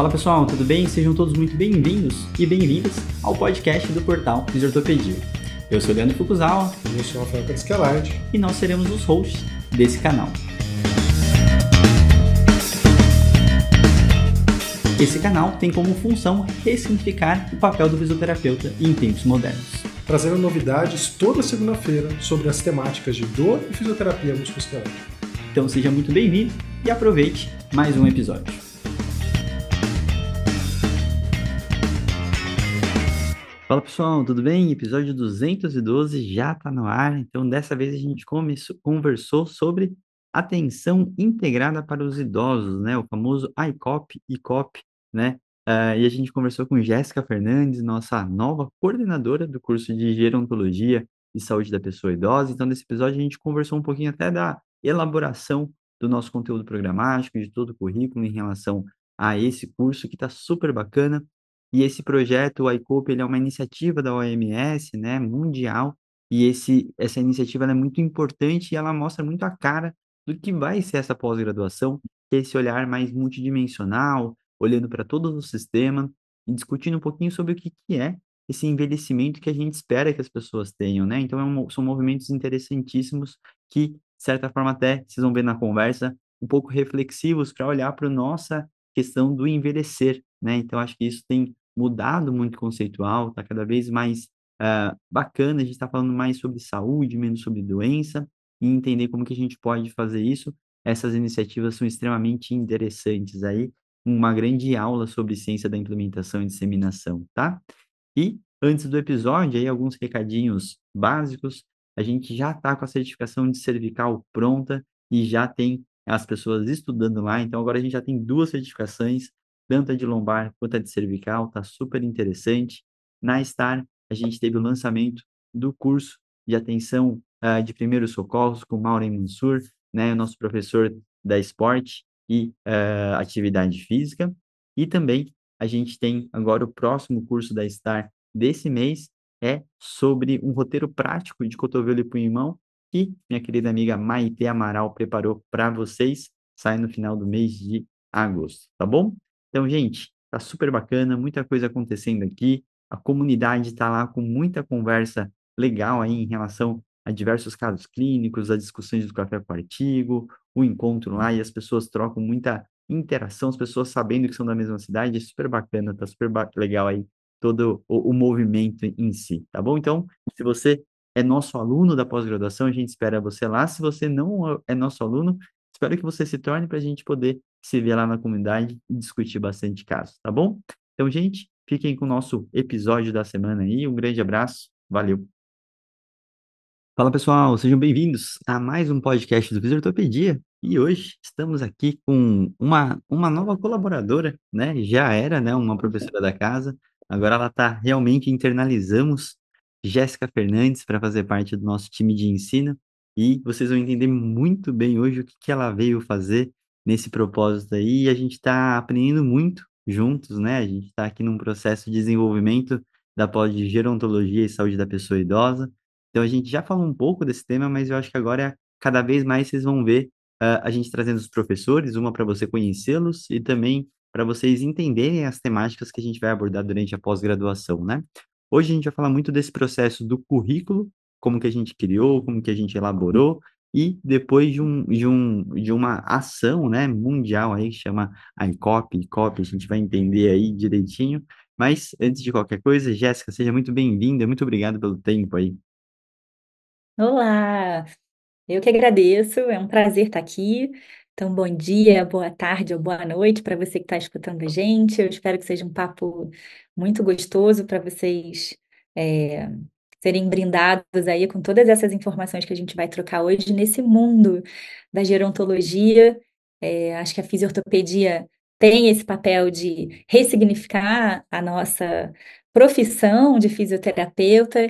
Fala pessoal, tudo bem? Sejam todos muito bem-vindos e bem-vindas ao podcast do portal Fisiortopedia. Eu sou Leandro Fukuzawa. E eu sou Rafael Esquelard. E nós seremos os hosts desse canal. Esse canal tem como função ressignificar o papel do fisioterapeuta em tempos modernos. Trazendo novidades toda segunda-feira sobre as temáticas de dor e fisioterapia musculoesquelética. Então seja muito bem-vindo e aproveite mais um episódio. Fala pessoal, tudo bem? Episódio 212 já está no ar, então dessa vez a gente conversou sobre atenção integrada para os idosos, né? O famoso ICOP, ICOP, né? Uh, e a gente conversou com Jéssica Fernandes, nossa nova coordenadora do curso de Gerontologia e Saúde da Pessoa Idosa. Então, nesse episódio, a gente conversou um pouquinho até da elaboração do nosso conteúdo programático, de todo o currículo em relação a esse curso que está super bacana. E esse projeto, o ICOP, ele é uma iniciativa da OMS, né, mundial, e esse, essa iniciativa é muito importante e ela mostra muito a cara do que vai ser essa pós-graduação, que é esse olhar mais multidimensional, olhando para todo o sistema e discutindo um pouquinho sobre o que, que é esse envelhecimento que a gente espera que as pessoas tenham, né? Então, é um, são movimentos interessantíssimos que, de certa forma, até vocês vão ver na conversa, um pouco reflexivos para olhar para a nossa questão do envelhecer, né? Então, acho que isso tem mudado muito conceitual, está cada vez mais uh, bacana, a gente está falando mais sobre saúde, menos sobre doença, e entender como que a gente pode fazer isso. Essas iniciativas são extremamente interessantes aí, uma grande aula sobre ciência da implementação e disseminação, tá? E antes do episódio, aí alguns recadinhos básicos. A gente já está com a certificação de cervical pronta e já tem as pessoas estudando lá. Então agora a gente já tem duas certificações tanto a de lombar quanto a de cervical, tá super interessante. Na STAR, a gente teve o lançamento do curso de atenção uh, de primeiros socorros com Maureen Mansur, né, nosso professor da esporte e uh, atividade física. E também a gente tem agora o próximo curso da STAR desse mês, é sobre um roteiro prático de cotovelo e punho em mão que minha querida amiga Maite Amaral preparou para vocês. Sai no final do mês de agosto, tá bom? Então, gente, tá super bacana, muita coisa acontecendo aqui. A comunidade está lá com muita conversa legal aí em relação a diversos casos clínicos, as discussões do café com artigo, o encontro lá e as pessoas trocam muita interação, as pessoas sabendo que são da mesma cidade, é super bacana, tá super ba legal aí todo o, o movimento em si, tá bom? Então, se você é nosso aluno da pós-graduação, a gente espera você lá. Se você não é, é nosso aluno, espero que você se torne para a gente poder se vê lá na comunidade e discutir bastante casos, tá bom? Então, gente, fiquem com o nosso episódio da semana aí. Um grande abraço, valeu! Fala pessoal, sejam bem-vindos a mais um podcast do Fisiortopedia. E hoje estamos aqui com uma, uma nova colaboradora, né? Já era, né, uma professora da casa. Agora ela está realmente internalizamos Jéssica Fernandes para fazer parte do nosso time de ensino. E vocês vão entender muito bem hoje o que, que ela veio fazer nesse propósito aí e a gente está aprendendo muito juntos, né? A gente está aqui num processo de desenvolvimento da pós de gerontologia e saúde da pessoa idosa. Então a gente já falou um pouco desse tema, mas eu acho que agora cada vez mais vocês vão ver uh, a gente trazendo os professores, uma para você conhecê-los e também para vocês entenderem as temáticas que a gente vai abordar durante a pós-graduação, né? Hoje a gente vai falar muito desse processo do currículo, como que a gente criou, como que a gente elaborou e depois de, um, de, um, de uma ação né, mundial aí que chama ICOP, ICOP, a gente vai entender aí direitinho. Mas antes de qualquer coisa, Jéssica, seja muito bem-vinda, muito obrigado pelo tempo aí. Olá, eu que agradeço, é um prazer estar aqui. Então, bom dia, boa tarde ou boa noite para você que está escutando a gente. Eu espero que seja um papo muito gostoso para vocês é, serem brindados aí com todas essas informações que a gente vai trocar hoje nesse mundo da gerontologia. É, acho que a fisiortopedia tem esse papel de ressignificar a nossa profissão de fisioterapeuta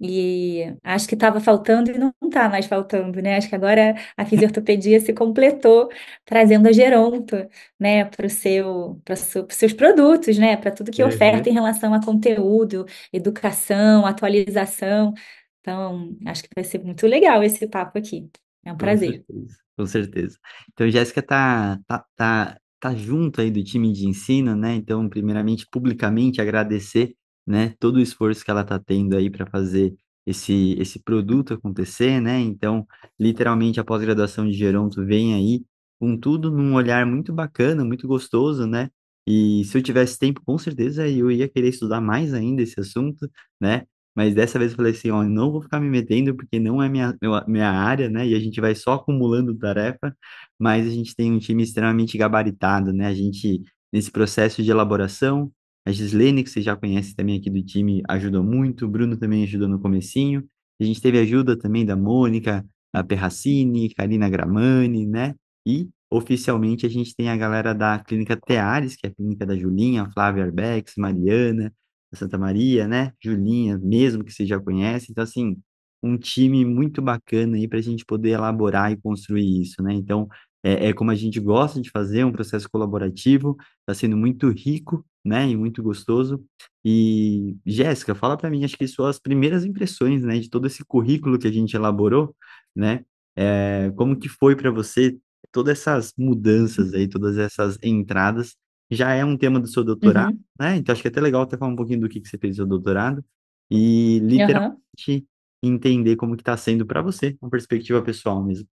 e acho que estava faltando e não está mais faltando, né? Acho que agora a fisiortopedia se completou, trazendo a Geronto, né, para os seu, seu, seus produtos, né, para tudo que é uhum. oferta em relação a conteúdo, educação, atualização. Então, acho que vai ser muito legal esse papo aqui. É um com prazer. Certeza, com certeza. Então, Jéssica tá, tá, tá, tá junto aí do time de ensino, né? Então, primeiramente, publicamente agradecer né? Todo o esforço que ela está tendo aí para fazer esse, esse produto acontecer, né? Então, literalmente, a pós-graduação de Geronto vem aí com tudo num olhar muito bacana, muito gostoso, né? E se eu tivesse tempo, com certeza eu ia querer estudar mais ainda esse assunto, né? Mas dessa vez eu falei assim, ó, não vou ficar me metendo porque não é minha, minha área, né? E a gente vai só acumulando tarefa, mas a gente tem um time extremamente gabaritado, né? A gente, nesse processo de elaboração, a Gislene, que você já conhece também aqui do time, ajudou muito. O Bruno também ajudou no comecinho. A gente teve ajuda também da Mônica, a Perracini, Karina Gramani, né? E oficialmente a gente tem a galera da Clínica Teares, que é a clínica da Julinha, Flávia Arbex, Mariana, Santa Maria, né? Julinha mesmo, que você já conhece. Então, assim, um time muito bacana aí para a gente poder elaborar e construir isso, né? Então, é, é como a gente gosta de fazer, é um processo colaborativo, está sendo muito rico, né, e muito gostoso. E Jéssica, fala para mim, acho que suas primeiras impressões, né, de todo esse currículo que a gente elaborou, né, é, como que foi para você todas essas mudanças aí, todas essas entradas? Já é um tema do seu doutorado, uhum. né? Então acho que é até legal até falar um pouquinho do que, que você fez no seu doutorado e literalmente uhum. entender como que está sendo para você, uma perspectiva pessoal mesmo.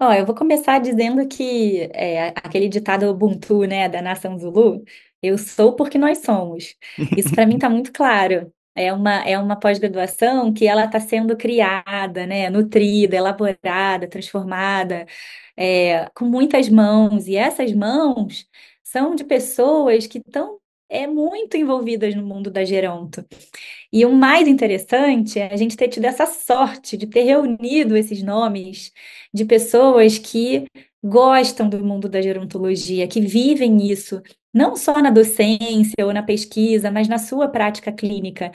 Ó, eu vou começar dizendo que é, aquele ditado Ubuntu, né, da nação Zulu, eu sou porque nós somos. Isso para mim está muito claro. É uma, é uma pós-graduação que ela está sendo criada, né, nutrida, elaborada, transformada, é, com muitas mãos. E essas mãos são de pessoas que estão é muito envolvidas no mundo da geronto. E o mais interessante é a gente ter tido essa sorte de ter reunido esses nomes de pessoas que gostam do mundo da gerontologia, que vivem isso, não só na docência ou na pesquisa, mas na sua prática clínica.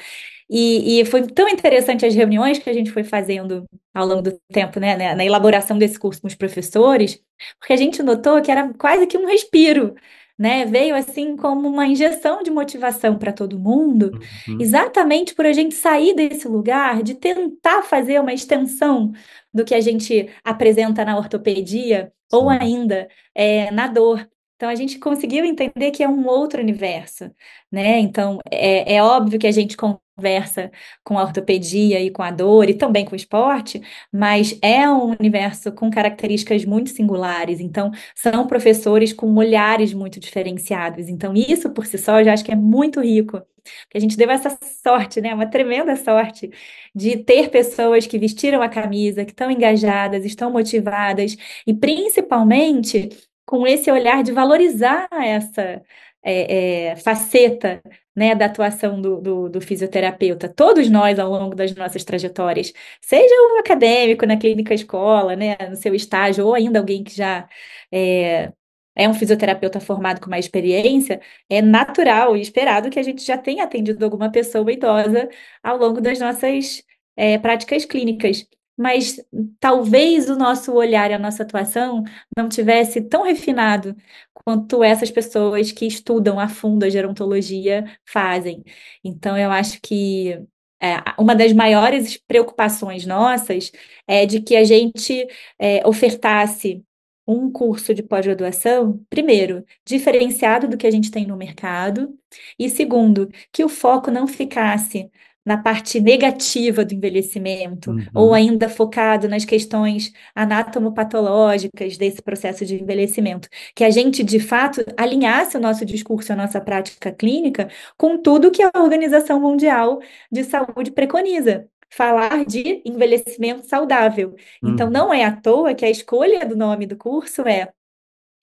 E, e foi tão interessante as reuniões que a gente foi fazendo ao longo do tempo, né, né na elaboração desse curso com os professores, porque a gente notou que era quase que um respiro né? Veio assim como uma injeção de motivação para todo mundo, uhum. exatamente por a gente sair desse lugar de tentar fazer uma extensão do que a gente apresenta na ortopedia Sim. ou ainda é, na dor. Então a gente conseguiu entender que é um outro universo, né? Então é, é óbvio que a gente conversa com a ortopedia e com a dor e também com o esporte, mas é um universo com características muito singulares. Então são professores com olhares muito diferenciados. Então isso por si só eu já acho que é muito rico. Que a gente deu essa sorte, né? Uma tremenda sorte de ter pessoas que vestiram a camisa, que estão engajadas, estão motivadas e principalmente com esse olhar de valorizar essa é, é, faceta né, da atuação do, do, do, fisioterapeuta. Todos nós, ao longo das nossas trajetórias, seja um acadêmico na clínica escola, né, no seu estágio, ou ainda alguém que já é, é um fisioterapeuta formado com mais experiência, é natural e esperado que a gente já tenha atendido alguma pessoa idosa ao longo das nossas é, práticas clínicas mas talvez o nosso olhar e a nossa atuação não tivesse tão refinado quanto essas pessoas que estudam a fundo a gerontologia fazem. Então, eu acho que é, uma das maiores preocupações nossas é de que a gente é, ofertasse um curso de pós-graduação, primeiro, diferenciado do que a gente tem no mercado, e segundo, que o foco não ficasse na parte negativa do envelhecimento, uhum. ou ainda focado nas questões anatomopatológicas desse processo de envelhecimento. Que a gente, de fato, alinhasse o nosso discurso, a nossa prática clínica, com tudo que a Organização Mundial de Saúde preconiza. Falar de envelhecimento saudável. Então, uhum. Então, não é à toa que a escolha do nome do curso é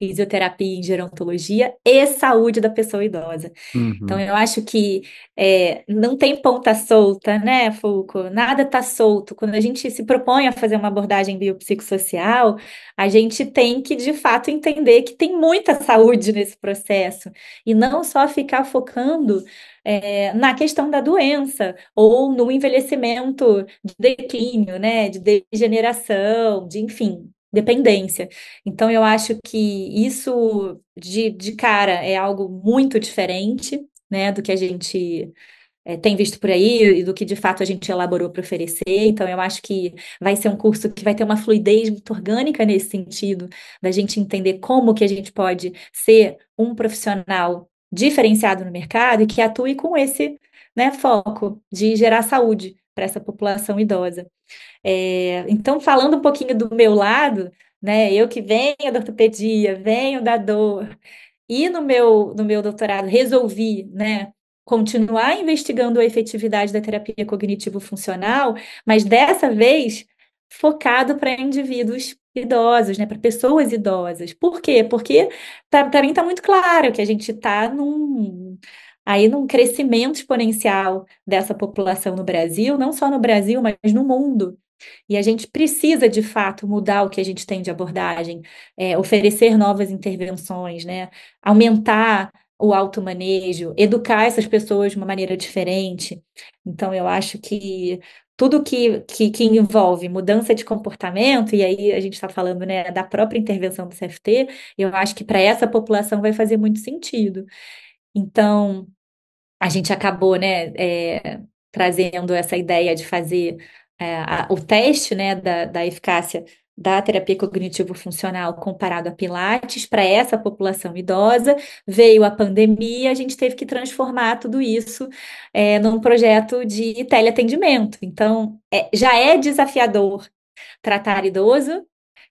fisioterapia em gerontologia e saúde da pessoa idosa. Então, uhum. Então, eu acho que é, não tem ponta solta, né, Foucault? Nada está solto. Quando a gente se propõe a fazer uma abordagem biopsicossocial, a gente tem que, de fato, entender que tem muita saúde nesse processo e não só ficar focando é, na questão da doença ou no envelhecimento de declínio, né, de degeneração, de enfim, dependência. Então, eu acho que isso, de, de cara, é algo muito diferente né, do que a gente é, tem visto por aí e do que de fato a gente elaborou para oferecer. Então, eu acho que vai ser um curso que vai ter uma fluidez muito orgânica nesse sentido, da gente entender como que a gente pode ser um profissional diferenciado no mercado e que atue com esse né, foco de gerar saúde para essa população idosa. É, então, falando um pouquinho do meu lado, né, eu que venho da ortopedia, venho da dor, e no meu, no meu doutorado resolvi, né, continuar investigando a efetividade da terapia cognitivo-funcional, mas dessa vez focado para indivíduos idosos, né, para pessoas idosas. Por quê? Porque tá, para mim está muito claro que a gente está num aí num crescimento exponencial dessa população no Brasil, não só no Brasil, mas no mundo. E a gente precisa, de fato, mudar o que a gente tem de abordagem, é, oferecer novas intervenções, né? aumentar o automanejo, educar essas pessoas de uma maneira diferente. Então, eu acho que tudo que, que, que envolve mudança de comportamento, e aí a gente está falando né, da própria intervenção do CFT, eu acho que para essa população vai fazer muito sentido. Então, a gente acabou, né, é, trazendo essa ideia de fazer é, a, o teste, né, da, da eficácia da terapia cognitivo-funcional comparado a Pilates para essa população idosa. Veio a pandemia, a gente teve que transformar tudo isso é, num projeto de teleatendimento. Então, é, já é desafiador tratar idoso,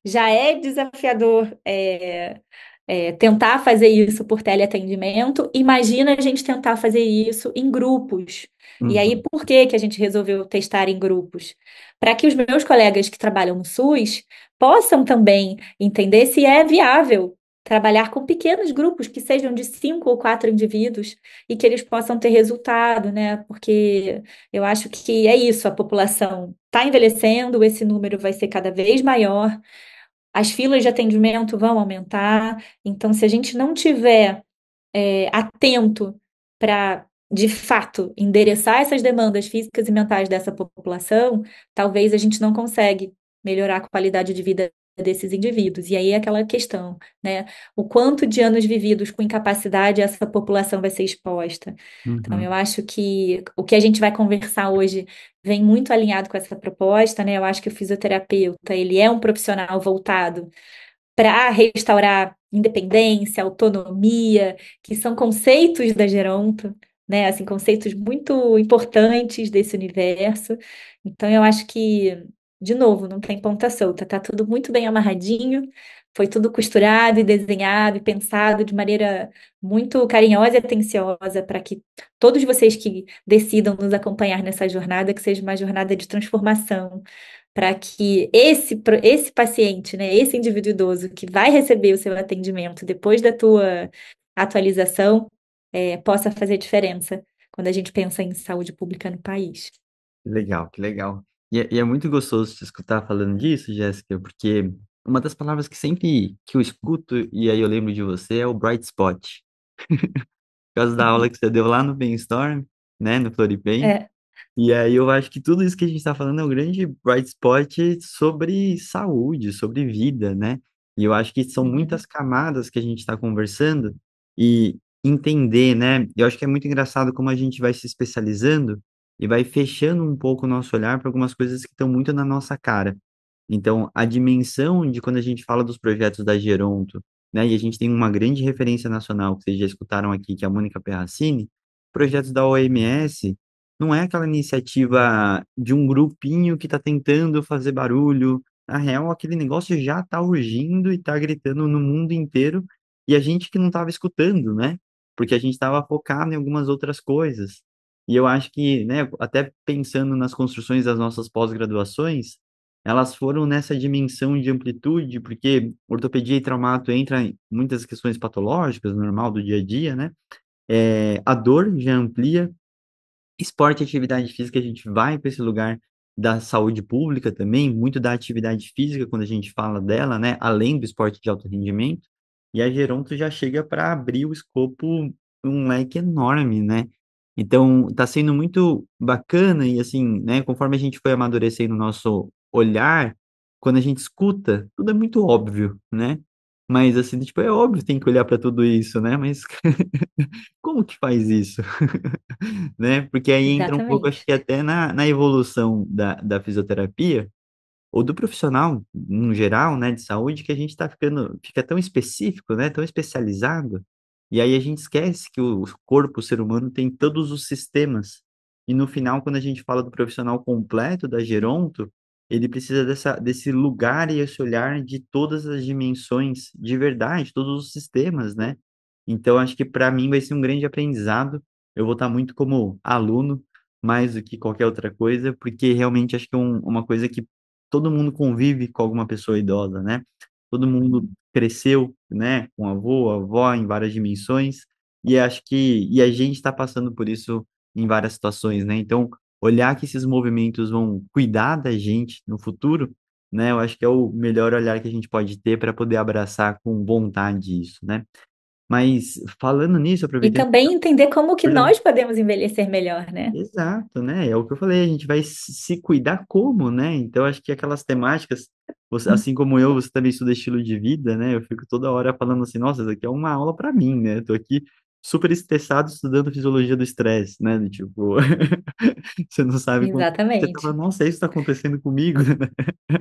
já é desafiador é, é, tentar fazer isso por teleatendimento, imagina a gente tentar fazer isso em grupos. Uhum. E aí, uhum. por que, que a gente resolveu testar em grupos? Para que os meus colegas que trabalham no SUS possam também entender se é viável trabalhar com pequenos grupos, que sejam de cinco ou quatro indivíduos, e que eles possam ter resultado, né? Porque eu acho que é isso, a população está envelhecendo, esse número vai ser cada vez maior, as filas de atendimento vão aumentar. Então, se a gente não tiver é, atento para de fato endereçar essas demandas físicas e mentais dessa população, talvez a gente não consegue melhorar a qualidade de vida desses indivíduos. E aí é aquela questão, né? O quanto de anos vividos com incapacidade essa população vai ser exposta. Então, uhum. Então, eu acho que o que a gente vai conversar hoje vem muito alinhado com essa proposta, né? Eu acho que o fisioterapeuta, ele é um profissional voltado para restaurar independência, autonomia, que são conceitos da Geronto, né? Assim, conceitos muito importantes desse universo. Então, eu acho que de novo, não tem ponta solta, tá tudo muito bem amarradinho, foi tudo costurado e desenhado e pensado de maneira muito carinhosa e atenciosa para que todos vocês que decidam nos acompanhar nessa jornada, que seja uma jornada de transformação, para que esse, esse paciente, né, esse indivíduo idoso que vai receber o seu atendimento depois da tua atualização, é, possa fazer diferença quando a gente pensa em saúde pública no país. legal, que legal. E é, e é muito gostoso te escutar falando disso, Jéssica, porque uma das palavras que sempre que eu escuto e aí eu lembro de você é o bright spot. Por causa da aula uhum. que você deu lá no Brainstorm, né, no Floripen. É. E aí eu acho que tudo isso que a gente está falando é um grande bright spot sobre saúde, sobre vida, né? E eu acho que são uhum. muitas camadas que a gente está conversando e entender, né? Eu acho que é muito engraçado como a gente vai se especializando e vai fechando um pouco o nosso olhar para algumas coisas que estão muito na nossa cara. Então, a dimensão de quando a gente fala dos projetos da Geronto, né, e a gente tem uma grande referência nacional que vocês já escutaram aqui, que é a Mônica Perracini, projetos da OMS não é aquela iniciativa de um grupinho que está tentando fazer barulho. Na real, aquele negócio já está urgindo e está gritando no mundo inteiro e a gente que não estava escutando, né? Porque a gente estava focado em algumas outras coisas. E eu acho que, né, até pensando nas construções das nossas pós-graduações, elas foram nessa dimensão de amplitude, porque ortopedia e traumato entram em muitas questões patológicas, normal do dia a dia, né? É, a dor já amplia. Esporte e atividade física, a gente vai para esse lugar da saúde pública também, muito da atividade física, quando a gente fala dela, né? Além do esporte de alto rendimento. E a Geronto já chega para abrir o escopo, um leque enorme, né? Então, está sendo muito bacana e assim, né, conforme a gente foi amadurecendo o nosso olhar, quando a gente escuta, tudo é muito óbvio, né? Mas assim, tipo, é óbvio, tem que olhar para tudo isso, né? Mas como que faz isso? né? Porque aí entra Exatamente. um pouco, acho que até na, na evolução da, da fisioterapia, ou do profissional no geral, né, de saúde, que a gente tá ficando, fica tão específico, né, tão especializado, e aí a gente esquece que o corpo, o ser humano, tem todos os sistemas. E no final, quando a gente fala do profissional completo da Geronto, ele precisa dessa, desse lugar e esse olhar de todas as dimensões de verdade, todos os sistemas, né? Então, acho que para mim vai ser um grande aprendizado. Eu vou estar muito como aluno, mais do que qualquer outra coisa, porque realmente acho que é um, uma coisa que todo mundo convive com alguma pessoa idosa, né? todo mundo cresceu, né, com avô, avó, em várias dimensões, e acho que e a gente está passando por isso em várias situações, né? Então, olhar que esses movimentos vão cuidar da gente no futuro, né? Eu acho que é o melhor olhar que a gente pode ter para poder abraçar com vontade isso, né? Mas falando nisso, aproveitando... E também entender como que nós podemos envelhecer melhor, né? Exato, né? É o que eu falei, a gente vai se cuidar como, né? Então, acho que aquelas temáticas você, hum. assim como eu, você também estuda estilo de vida, né? Eu fico toda hora falando assim, nossa, isso aqui é uma aula para mim, né? Eu tô aqui super estressado estudando fisiologia do estresse, né? Tipo, você não sabe Exatamente. Como... Você fala, nossa, isso está acontecendo comigo, né?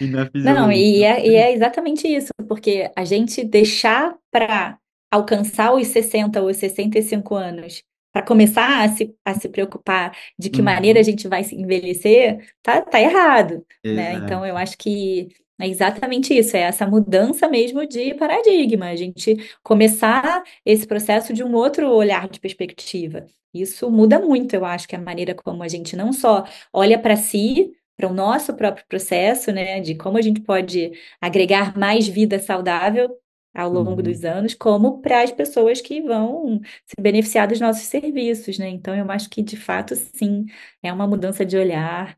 E na fisiologia... Não, e é, e é exatamente isso, porque a gente deixar para alcançar os 60 ou 65 anos para começar a se, a se preocupar de que uhum. maneira a uhum. gente vai se envelhecer, tá, tá errado, é, né? É. Então eu acho que é exatamente isso, é essa mudança mesmo de paradigma, a gente começar esse processo de um outro olhar de perspectiva. Isso muda muito, eu acho, que a maneira como a gente não só olha para si, para o nosso próprio processo, né, de como a gente pode agregar mais vida saudável ao longo uhum. dos anos, como para as pessoas que vão se beneficiar dos nossos serviços, né? Então, eu acho que de fato, sim, é uma mudança de olhar.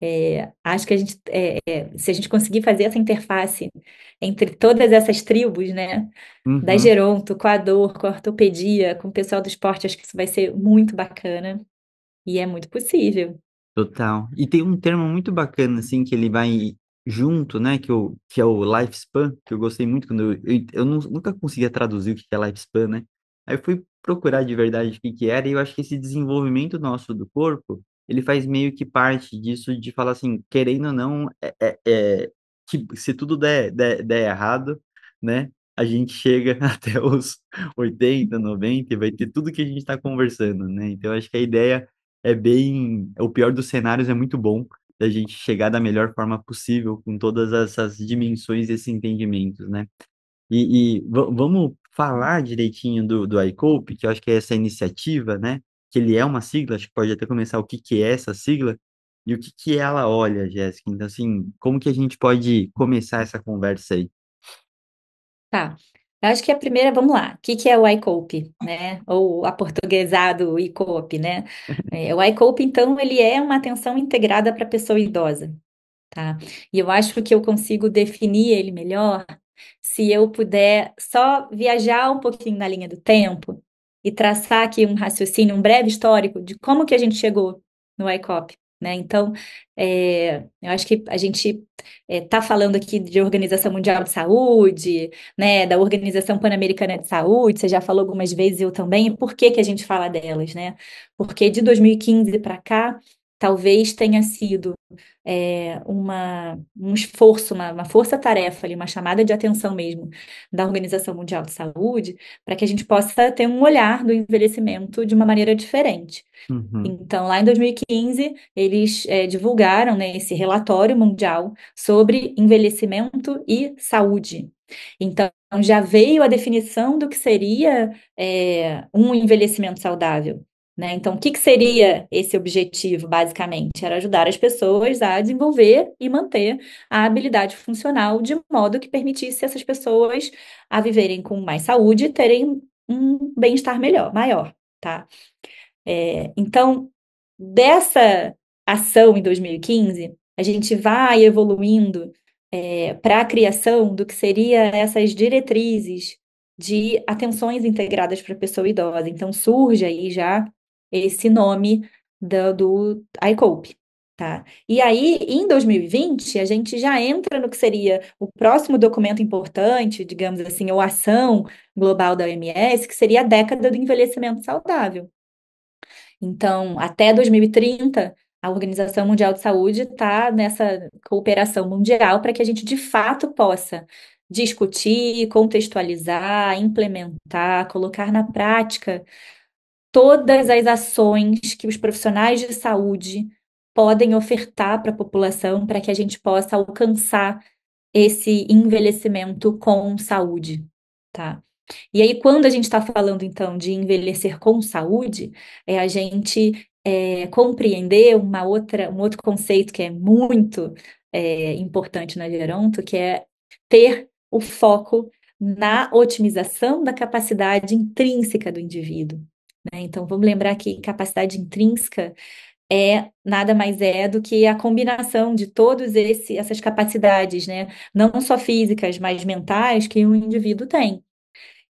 É, acho que a gente, é, é, se a gente conseguir fazer essa interface entre todas essas tribos, né, uhum. da Geronto, com a dor, com a ortopedia, com o pessoal do esporte, acho que isso vai ser muito bacana e é muito possível. Total. E tem um termo muito bacana, assim, que ele vai junto, né, que, eu, que é o lifespan, que eu gostei muito quando eu, eu, eu não, nunca conseguia traduzir o que é lifespan, né? Aí eu fui procurar de verdade o que, que era e eu acho que esse desenvolvimento nosso do corpo, ele faz meio que parte disso de falar assim, querendo ou não, é, é, é que se tudo der, der, der errado, né, a gente chega até os 80, 90 e vai ter tudo que a gente está conversando, né? Então, acho que a ideia é bem... O pior dos cenários é muito bom, da gente chegar da melhor forma possível com todas essas dimensões esses entendimentos, né? E, e vamos falar direitinho do, do ICOPE, que eu acho que é essa iniciativa, né? Que ele é uma sigla, acho que pode até começar o que, que é essa sigla e o que, que ela olha, Jéssica. Então, assim, como que a gente pode começar essa conversa aí? Tá. Eu acho que é a primeira, vamos lá, o que, que é o ICOPE, né? Ou aportuguesado ICOPE, né? Uhum. É, o ICOPE, então, ele é uma atenção integrada para a pessoa idosa, tá? E eu acho que eu consigo definir ele melhor se eu puder só viajar um pouquinho na linha do tempo e traçar aqui um raciocínio, um breve histórico de como que a gente chegou no ICOP. Né? Então, é, eu acho que a gente está eh, é, falando aqui de Organização Mundial de Saúde, né, da Organização Pan-Americana de Saúde, você já falou algumas vezes, eu também, e por que, que a gente fala delas? Né? Porque de 2015 para cá, talvez tenha sido é, uma, um esforço, uma, uma força-tarefa, uma chamada de atenção mesmo da Organização Mundial de Saúde, para que a gente possa ter um olhar do envelhecimento de uma maneira diferente. Uhum. Então, lá em 2015, eles é, divulgaram né, esse relatório mundial sobre envelhecimento e saúde. Então, já veio a definição do que seria é, um envelhecimento saudável. Né? Então, o que, que seria esse objetivo, basicamente? Era ajudar as pessoas a desenvolver e manter a habilidade funcional de modo que permitisse essas pessoas a viverem com mais saúde e terem um bem-estar melhor, maior, tá? É, então, dessa ação em 2015, a gente vai evoluindo é, para a criação do que seria essas diretrizes de atenções integradas para a pessoa idosa. Então, surge aí já esse nome do, do ICOPE. Tá? E aí, em 2020, a gente já entra no que seria o próximo documento importante, digamos assim, ou ação global da OMS, que seria a década do envelhecimento saudável. Então, até 2030, a Organização Mundial de Saúde está nessa cooperação mundial para que a gente de fato possa discutir, contextualizar, implementar, colocar na prática todas as ações que os profissionais de saúde podem ofertar para a população para que a gente possa alcançar esse envelhecimento com saúde, tá? E aí, quando a gente está falando, então, de envelhecer com saúde, é a gente é, compreender uma outra, um outro conceito que é muito é, importante na Geronto, que é ter o foco na otimização da capacidade intrínseca do indivíduo. Né? Então, vamos lembrar que capacidade intrínseca é nada mais é do que a combinação de todas essas capacidades, né? não só físicas, mas mentais, que um indivíduo tem.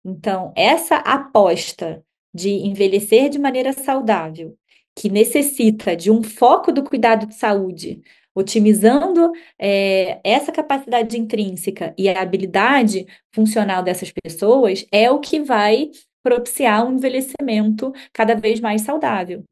Então, essa aposta de envelhecer de maneira saudável, que necessita de um foco do cuidado de saúde, otimizando é, essa capacidade intrínseca e a habilidade funcional dessas pessoas, é o que vai propiciar um envelhecimento cada vez mais saudável.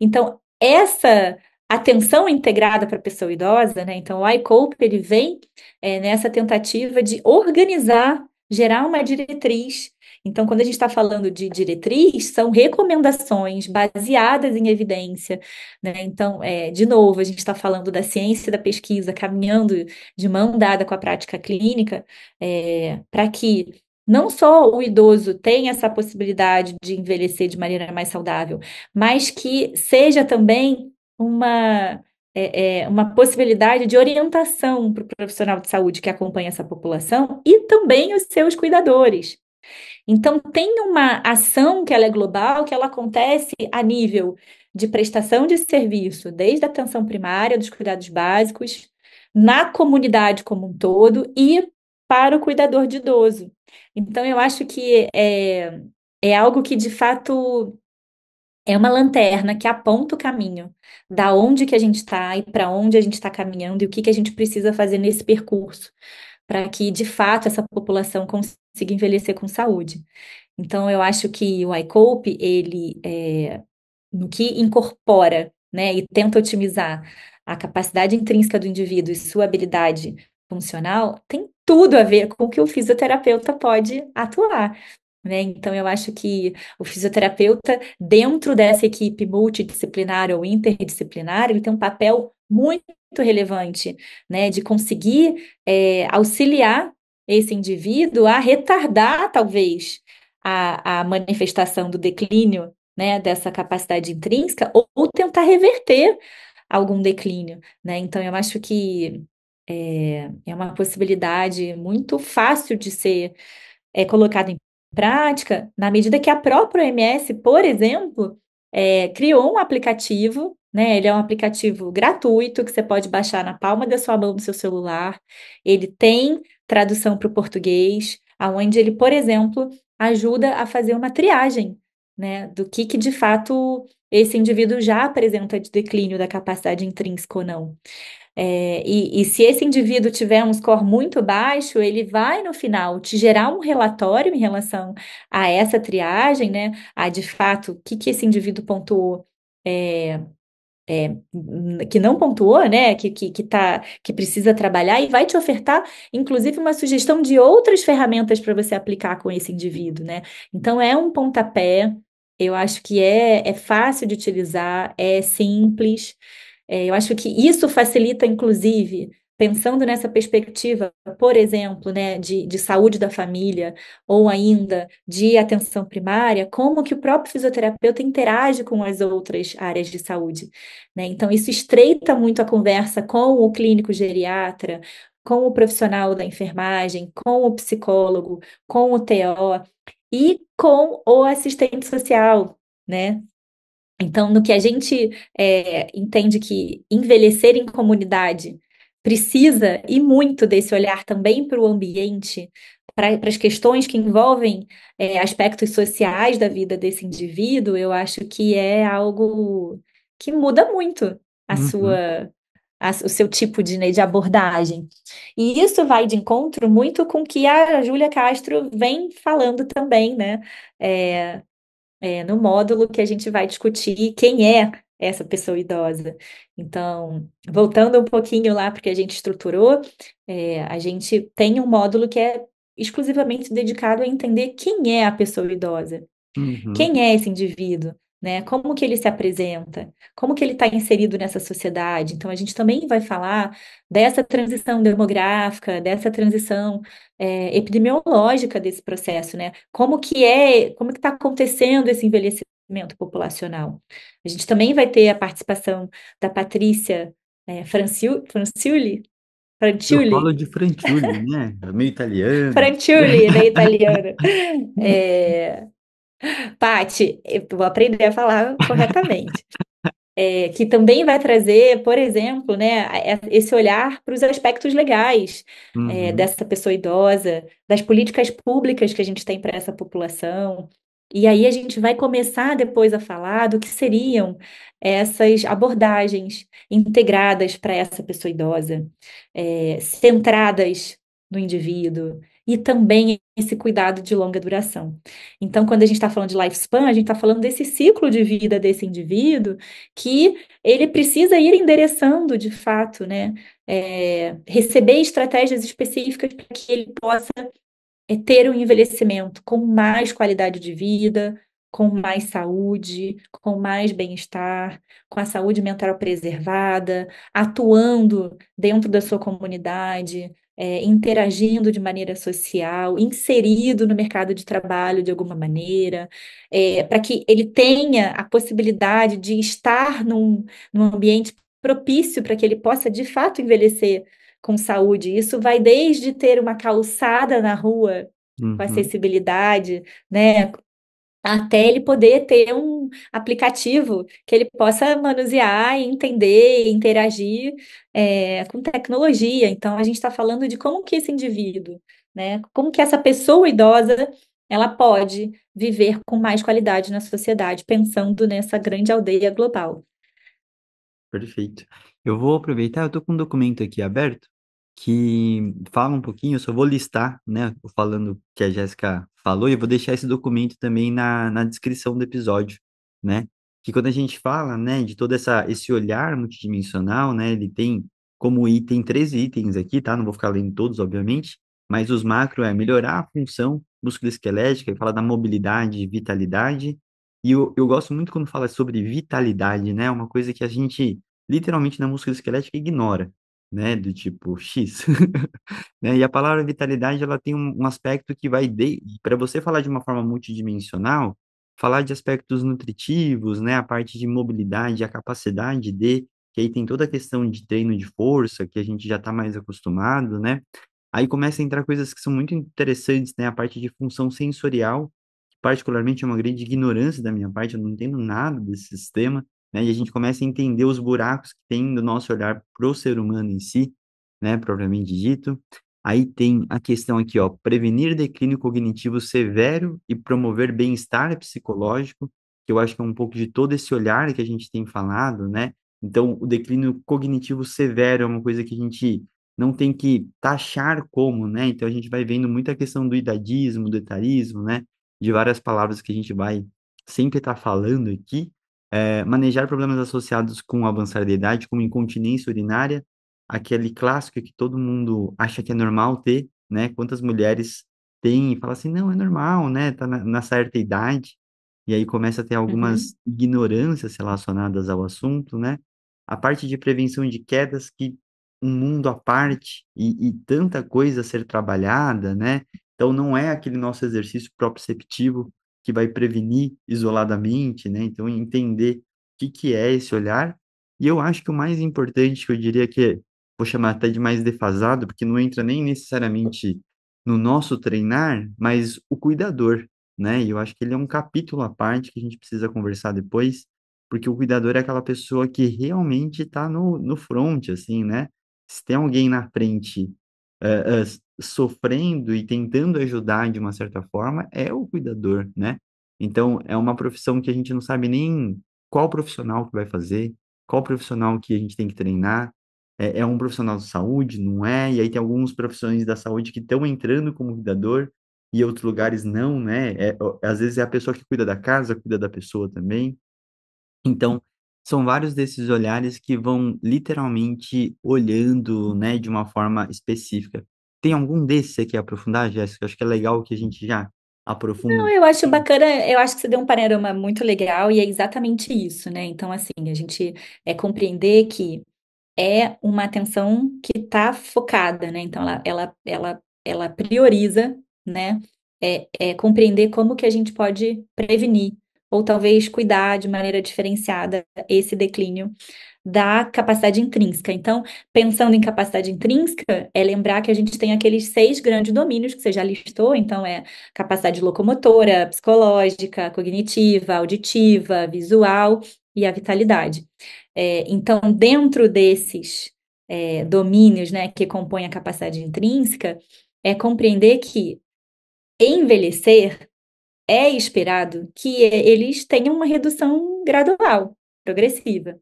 Então, essa atenção integrada para a pessoa idosa, né? Então, o iCope, ele vem é, nessa tentativa de organizar, gerar uma diretriz. Então, quando a gente está falando de diretriz, são recomendações baseadas em evidência, né? Então, é, de novo, a gente está falando da ciência da pesquisa caminhando de mão dada com a prática clínica é, para que não só o idoso tem essa possibilidade de envelhecer de maneira mais saudável, mas que seja também uma, é, é, uma possibilidade de orientação para o profissional de saúde que acompanha essa população e também os seus cuidadores. Então, tem uma ação que ela é global, que ela acontece a nível de prestação de serviço, desde a atenção primária, dos cuidados básicos, na comunidade como um todo e para o cuidador de idoso. Então, eu acho que é, é algo que, de fato, é uma lanterna que aponta o caminho da onde que a gente está e para onde a gente está caminhando e o que, que a gente precisa fazer nesse percurso para que, de fato, essa população consiga envelhecer com saúde. Então, eu acho que o iCope, ele, é, no que incorpora né, e tenta otimizar a capacidade intrínseca do indivíduo e sua habilidade funcional tem tudo a ver com o que o fisioterapeuta pode atuar. Né? Então, eu acho que o fisioterapeuta, dentro dessa equipe multidisciplinar ou interdisciplinar, ele tem um papel muito relevante né? de conseguir é, auxiliar esse indivíduo a retardar, talvez, a, a manifestação do declínio né? dessa capacidade intrínseca ou, ou tentar reverter algum declínio. Né? Então, eu acho que é, é uma possibilidade muito fácil de ser é, colocada em prática, na medida que a própria OMS, por exemplo, é, criou um aplicativo, né? Ele é um aplicativo gratuito que você pode baixar na palma da sua mão do seu celular. Ele tem tradução para o português, aonde ele, por exemplo, ajuda a fazer uma triagem, né? Do que, que de fato esse indivíduo já apresenta de declínio da capacidade intrínseca ou não. É, e, e, se esse indivíduo tiver um score muito baixo, ele vai no final te gerar um relatório em relação a essa triagem, né? A de fato, o que, que esse indivíduo pontuou é, é, que não pontuou, né? Que, que, que, tá, que precisa trabalhar e vai te ofertar, inclusive, uma sugestão de outras ferramentas para você aplicar com esse indivíduo, né? Então é um pontapé, eu acho que é, é fácil de utilizar, é simples. É, eu acho que isso facilita, inclusive, pensando nessa perspectiva, por exemplo, né, de, de saúde da família ou ainda de atenção primária, como que o próprio fisioterapeuta interage com as outras áreas de saúde. Né? Então, isso estreita muito a conversa com o clínico geriatra, com o profissional da enfermagem, com o psicólogo, com o TO e com o assistente social, né? Então, no que a gente é, entende que envelhecer em comunidade precisa e muito desse olhar também para o ambiente, para as questões que envolvem é, aspectos sociais da vida desse indivíduo, eu acho que é algo que muda muito a uhum. sua a, o seu tipo de, né, de abordagem. E isso vai de encontro muito com o que a Júlia Castro vem falando também, né? É, é, no módulo que a gente vai discutir quem é essa pessoa idosa. Então, voltando um pouquinho lá porque a gente estruturou, é, a gente tem um módulo que é exclusivamente dedicado a entender quem é a pessoa idosa. Uhum. Quem é esse indivíduo? né? Como que ele se apresenta? Como que ele está inserido nessa sociedade? Então a gente também vai falar dessa transição demográfica, dessa transição é, epidemiológica desse processo, né? Como que é, como que está acontecendo esse envelhecimento populacional? A gente também vai ter a participação da Patrícia é, Franciuli, Franciulli. Eu falo de Franciulli, né? É meio italiano. Franciulli, meio né, Italiano. É, Pati, eu vou aprender a falar corretamente. É, que também vai trazer, por exemplo, né, é, esse olhar para os aspectos legais é, uhum. dessa pessoa idosa, das políticas públicas que a gente tem para essa população. E aí a gente vai começar depois a falar do que seriam essas abordagens integradas para essa pessoa idosa, é, centradas no indivíduo, e também esse cuidado de longa duração. Então, quando a gente está falando de lifespan, a gente está falando desse ciclo de vida desse indivíduo que ele precisa ir endereçando de fato, né? É, receber estratégias específicas para que ele possa é, ter um envelhecimento com mais qualidade de vida, com mais saúde, com mais bem-estar, com a saúde mental preservada, atuando dentro da sua comunidade, é, interagindo de maneira social, inserido no mercado de trabalho de alguma maneira, é, para que ele tenha a possibilidade de estar num, num ambiente propício para que ele possa de fato envelhecer com saúde. Isso vai desde ter uma calçada na rua com uhum. acessibilidade, né, até ele poder ter um aplicativo que ele possa manusear, entender, interagir é, com tecnologia. Então, a gente está falando de como que esse indivíduo, né, como que essa pessoa idosa, ela pode viver com mais qualidade na sociedade, pensando nessa grande aldeia global. Perfeito. Eu vou aproveitar, eu estou com um documento aqui aberto que fala um pouquinho, eu só vou listar, né, falando que a Jéssica falou, e eu vou deixar esse documento também na, na descrição do episódio, né? Que quando a gente fala, né, de todo essa, esse olhar multidimensional, né, ele tem como item 13 itens aqui, tá? Não vou ficar lendo todos, obviamente, mas os macro é melhorar a função musculoesquelética, fala da mobilidade e vitalidade, e eu, eu gosto muito quando fala sobre vitalidade, né? É uma coisa que a gente literalmente na musculoesquelética esquelética ignora né, do tipo X, né? E a palavra vitalidade ela tem um, um aspecto que vai de... para você falar de uma forma multidimensional, falar de aspectos nutritivos, né, a parte de mobilidade, a capacidade de, que aí tem toda a questão de treino de força que a gente já está mais acostumado, né? Aí começa a entrar coisas que são muito interessantes, né, a parte de função sensorial, que particularmente é uma grande ignorância da minha parte, eu não entendo nada desse sistema né? E a gente começa a entender os buracos que tem do nosso olhar para o ser humano em si, né? Propriamente dito. Aí tem a questão aqui, ó, prevenir declínio cognitivo severo e promover bem-estar psicológico, que eu acho que é um pouco de todo esse olhar que a gente tem falado, né? Então, o declínio cognitivo severo é uma coisa que a gente não tem que taxar como, né? Então, a gente vai vendo muita questão do idadismo, do etarismo, né? De várias palavras que a gente vai sempre estar tá falando aqui, é, manejar problemas associados com o avançar da idade, como incontinência urinária, aquele clássico que todo mundo acha que é normal ter, né? Quantas mulheres têm e falam assim, não, é normal, né? Tá na, na certa idade. E aí começa a ter algumas uhum. ignorâncias relacionadas ao assunto, né? A parte de prevenção de quedas, que um mundo à parte e, e tanta coisa a ser trabalhada, né? Então não é aquele nosso exercício proprioceptivo que vai prevenir isoladamente, né? Então, entender o que, que é esse olhar. E eu acho que o mais importante, que eu diria que é, vou chamar até de mais defasado, porque não entra nem necessariamente no nosso treinar, mas o cuidador, né? E eu acho que ele é um capítulo à parte que a gente precisa conversar depois, porque o cuidador é aquela pessoa que realmente está no, no front, assim, né? Se tem alguém na frente uh, uh, sofrendo e tentando ajudar de uma certa forma é o cuidador, né? Então, é uma profissão que a gente não sabe nem qual profissional que vai fazer, qual profissional que a gente tem que treinar, é, é um profissional de saúde, não é? E aí tem alguns profissionais da saúde que estão entrando como cuidador e outros lugares não, né? É, às vezes é a pessoa que cuida da casa, cuida da pessoa também. Então, são vários desses olhares que vão literalmente olhando, né, de uma forma específica. Tem algum desses que quer aprofundar, Jéssica? Acho que é legal que a gente já aprofunda. Não, eu acho bacana, eu acho que você deu um panorama muito legal e é exatamente isso, né? Então, assim, a gente é compreender que é uma atenção que está focada, né? Então, ela, ela, ela, ela prioriza, né? É, é, compreender como que a gente pode prevenir, ou talvez cuidar de maneira diferenciada esse declínio da capacidade intrínseca. Então, pensando em capacidade intrínseca, é lembrar que a gente tem aqueles seis grandes domínios que você já listou, então é capacidade locomotora, psicológica, cognitiva, auditiva, visual e a vitalidade. É, então, dentro desses é, domínios né, que compõem a capacidade intrínseca, é compreender que envelhecer é esperado que eles tenham uma redução gradual, progressiva.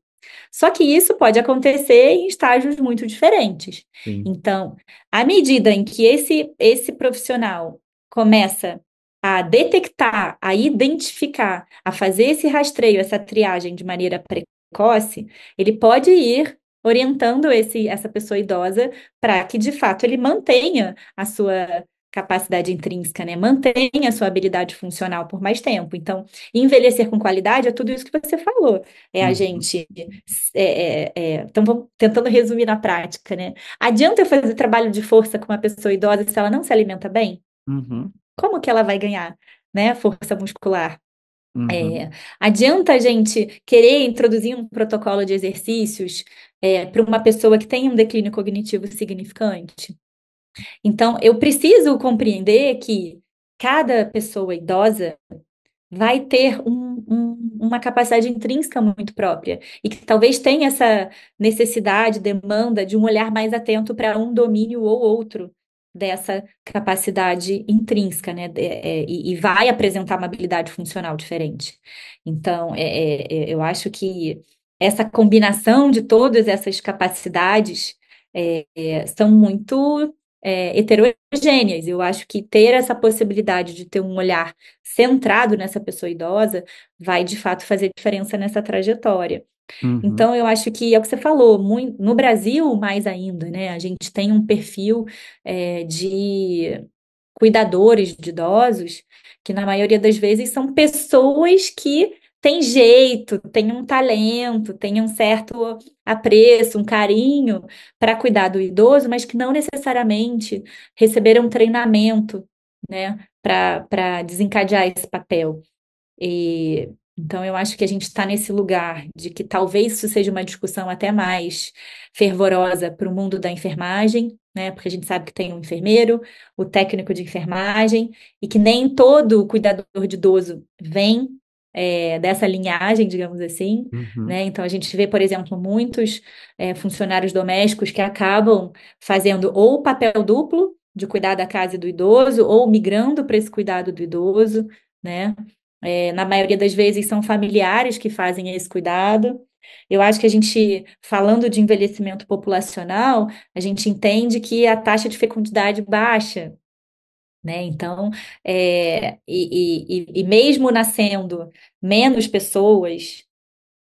Só que isso pode acontecer em estágios muito diferentes. Sim. Então, à medida em que esse, esse profissional começa a detectar, a identificar, a fazer esse rastreio, essa triagem de maneira precoce, ele pode ir orientando esse, essa pessoa idosa para que de fato ele mantenha a sua capacidade intrínseca, né? Mantenha a sua habilidade funcional por mais tempo. Então, envelhecer com qualidade é tudo isso que você falou. É a uhum. gente. É, é, é, então, vamos tentando resumir na prática, né? Adianta eu fazer trabalho de força com uma pessoa idosa se ela não se alimenta bem? Uhum. Como que ela vai ganhar, né? Força muscular. É, uhum. adianta a gente querer introduzir um protocolo de exercícios é, para uma pessoa que tem um declínio cognitivo significante? Então, eu preciso compreender que cada pessoa idosa vai ter um, um, uma capacidade intrínseca muito própria e que talvez tenha essa necessidade, demanda de um olhar mais atento para um domínio ou outro dessa capacidade intrínseca, né? É, e, e vai apresentar uma habilidade funcional diferente. Então, é, é, é, eu acho que essa combinação de todas essas capacidades é, é são muito é, heterogêneas. Eu acho que ter essa possibilidade de ter um olhar centrado nessa pessoa idosa vai de fato fazer diferença nessa trajetória. Uhum. Então, eu acho que é o que você falou, muito, no Brasil, mais ainda, né? A gente tem um perfil é, de cuidadores de idosos que, na maioria das vezes, são pessoas que tem jeito, tem um talento, tem um certo apreço, um carinho para cuidar do idoso, mas que não necessariamente receberam treinamento, né, para desencadear esse papel. E então, eu acho que a gente está nesse lugar de que talvez isso seja uma discussão até mais fervorosa para o mundo da enfermagem, né? Porque a gente sabe que tem o um enfermeiro, o técnico de enfermagem, e que nem todo cuidador de idoso vem é, dessa linhagem, digamos assim. Uhum. Né? Então, a gente vê, por exemplo, muitos é, funcionários domésticos que acabam fazendo ou papel duplo de cuidar da casa do idoso, ou migrando para esse cuidado do idoso. Né? É, na maioria das vezes, são familiares que fazem esse cuidado. Eu acho que a gente, falando de envelhecimento populacional, a gente entende que a taxa de fecundidade baixa, né? Então, é, e, e, e mesmo nascendo menos pessoas,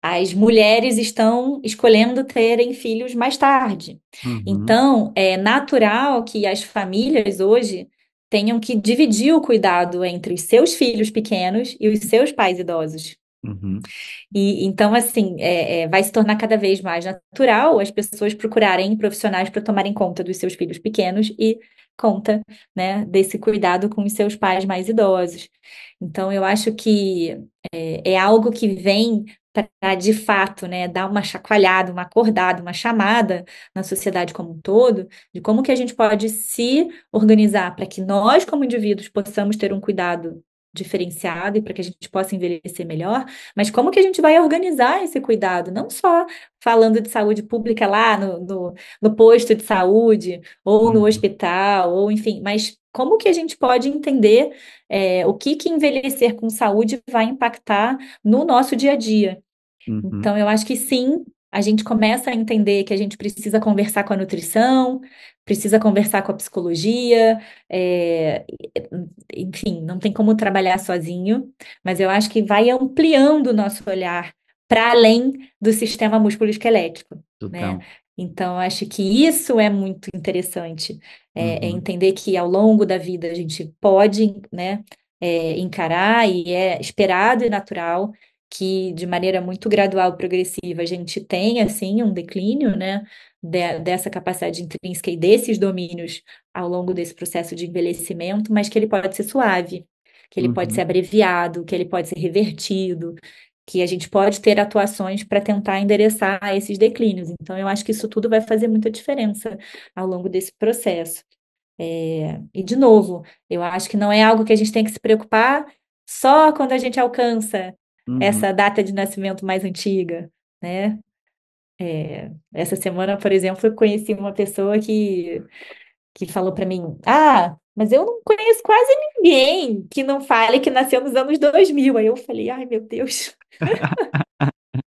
as mulheres estão escolhendo terem filhos mais tarde. Uhum. Então, é natural que as famílias hoje tenham que dividir o cuidado entre os seus filhos pequenos e os seus pais idosos. Uhum. E então, assim, é, é, vai se tornar cada vez mais natural as pessoas procurarem profissionais para tomarem conta dos seus filhos pequenos e conta, né, desse cuidado com os seus pais mais idosos. Então, eu acho que é, é algo que vem para, de fato, né, dar uma chacoalhada, uma acordada, uma chamada na sociedade como um todo, de como que a gente pode se organizar para que nós, como indivíduos, possamos ter um cuidado diferenciado e para que a gente possa envelhecer melhor, mas como que a gente vai organizar esse cuidado, não só falando de saúde pública lá no, no, no posto de saúde, ou no uhum. hospital, ou enfim, mas como que a gente pode entender é, o que, que envelhecer com saúde vai impactar no nosso dia a dia. Uhum. Então, eu acho que sim, a gente começa a entender que a gente precisa conversar com a nutrição, precisa conversar com a psicologia, é, enfim, não tem como trabalhar sozinho, mas eu acho que vai ampliando o nosso olhar para além do sistema músculo-esquelético, né? Então, acho que isso é muito interessante, é, é uhum. é entender que ao longo da vida a gente pode, né, é, encarar e é esperado e natural que de maneira muito gradual, progressiva, a gente tem assim um declínio, né, de, dessa capacidade intrínseca e desses domínios ao longo desse processo de envelhecimento, mas que ele pode ser suave, que ele uhum. pode ser uhum. abreviado, que ele pode ser revertido, que a gente pode ter atuações para tentar endereçar esses declínios. Então, eu acho que isso tudo vai fazer muita diferença ao longo desse processo. É... E, de novo, eu acho que não é algo que a gente tem que se preocupar só quando a gente alcança uhum. essa data de nascimento mais antiga, né? É, essa semana, por exemplo, eu conheci uma pessoa que, que falou para mim: Ah, mas eu não conheço quase ninguém que não fale que nasceu nos anos 2000. Aí eu falei: Ai, meu Deus.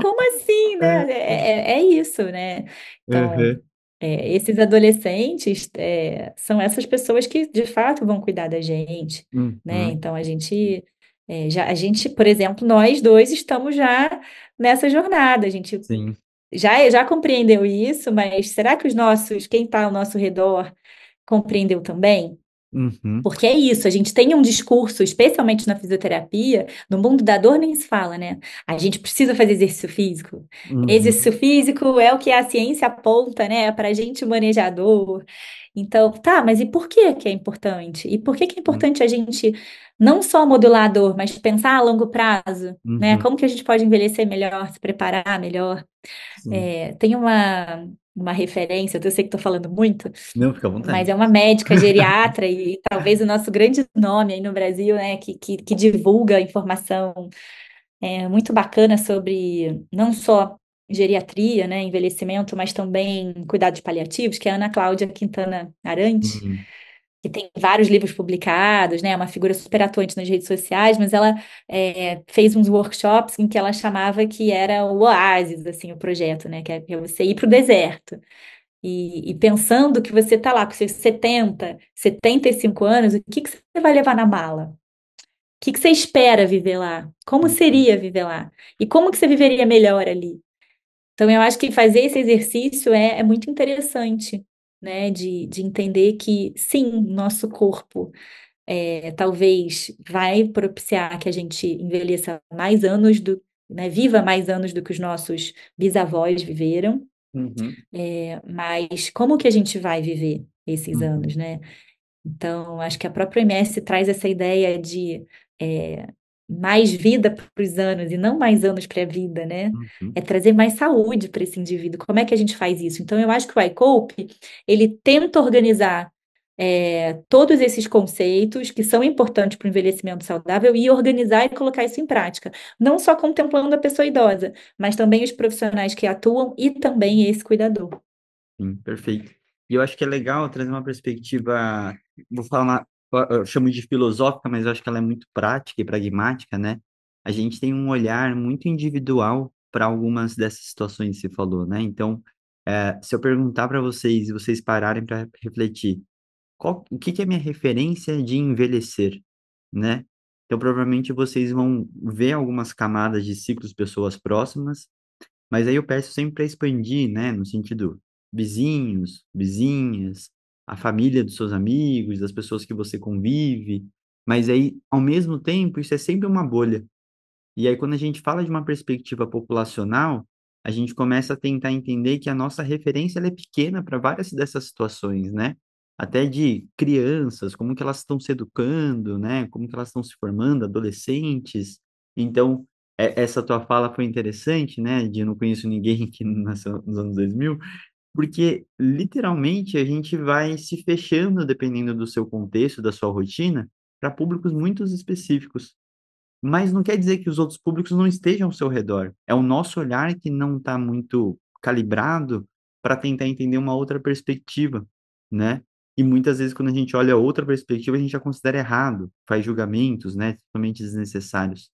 Como assim, né? É. É, é, é, é isso, né? Então, uhum. É, esses adolescentes é, são essas pessoas que de fato vão cuidar da gente, uhum. né? Hum. Então a gente hum. É, já, a gente, por exemplo, nós dois estamos já nessa jornada. A gente Sim. já, já compreendeu isso, mas será que os nossos, quem está ao nosso redor, compreendeu também? Uhum. Porque é isso, a gente tem um discurso, especialmente na fisioterapia, no mundo da dor nem se fala, né? A gente precisa fazer exercício físico. Uhum. Exercício físico é o que a ciência aponta, né, para a gente manejador. Então, tá, mas e por que que é importante? E por que que é importante uhum. a gente não só modulador, mas pensar a longo prazo, né? uhum. né? Como que a gente pode envelhecer melhor, se preparar melhor. É, tem uma, uma referência, eu sei que estou falando muito, não, fica à vontade. mas é uma médica geriatra e, e talvez o nosso grande nome aí no Brasil, né, que, que, que divulga informação é, muito bacana sobre não só geriatria, né, envelhecimento, mas também cuidados paliativos, que é a Ana Cláudia Quintana Arante. Uhum que tem vários livros publicados, né? É uma figura super atuante nas redes sociais, mas ela é, fez uns workshops em que ela chamava que era o oásis, assim, o projeto, né? Que é você ir para o deserto. E, e, pensando que você está lá com seus 70, 75 anos, o que, que você vai levar na mala? O que, que você espera viver lá? Como uhum. seria viver lá? E como que você viveria melhor ali? Então, eu acho que fazer esse exercício é, é muito interessante né? De, de entender que sim, nosso corpo é, talvez vai propiciar que a gente envelheça mais anos do, né? Viva mais anos do que os nossos bisavós viveram. Uhum. É, mas como que a gente vai viver esses uhum. anos, né? Então, acho que a própria MS traz essa ideia de é, mais vida para os anos e não mais anos para a vida, né? Uhum. É trazer mais saúde para esse indivíduo. Como é que a gente faz isso? Então, eu acho que o iCope, ele tenta organizar é, todos esses conceitos que são importantes para o envelhecimento saudável e organizar e colocar isso em prática. Não só contemplando a pessoa idosa, mas também os profissionais que atuam e também esse cuidador. Sim, perfeito. E eu acho que é legal trazer uma perspectiva, vou falar eu chamo de filosófica, mas eu acho que ela é muito prática e pragmática, né? A gente tem um olhar muito individual para algumas dessas situações que você falou, né? Então, é, se eu perguntar para vocês e vocês pararem para refletir, qual, o que, que é minha referência de envelhecer, né? Então, provavelmente vocês vão ver algumas camadas de ciclos pessoas próximas, mas aí eu peço sempre para expandir, né? No sentido vizinhos, vizinhas, a família dos seus amigos, das pessoas que você convive, mas aí, ao mesmo tempo, isso é sempre uma bolha. E aí, quando a gente fala de uma perspectiva populacional, a gente começa a tentar entender que a nossa referência é pequena para várias dessas situações, né? Até de crianças, como que elas estão se educando, né? Como que elas estão se formando, adolescentes. Então, é, essa tua fala foi interessante, né? De eu não conheço ninguém que nasceu nos anos 2000 porque literalmente a gente vai se fechando dependendo do seu contexto, da sua rotina, para públicos muito específicos. Mas não quer dizer que os outros públicos não estejam ao seu redor. É o nosso olhar que não está muito calibrado para tentar entender uma outra perspectiva, né? E muitas vezes quando a gente olha outra perspectiva, a gente já considera errado, faz julgamentos, né, totalmente desnecessários.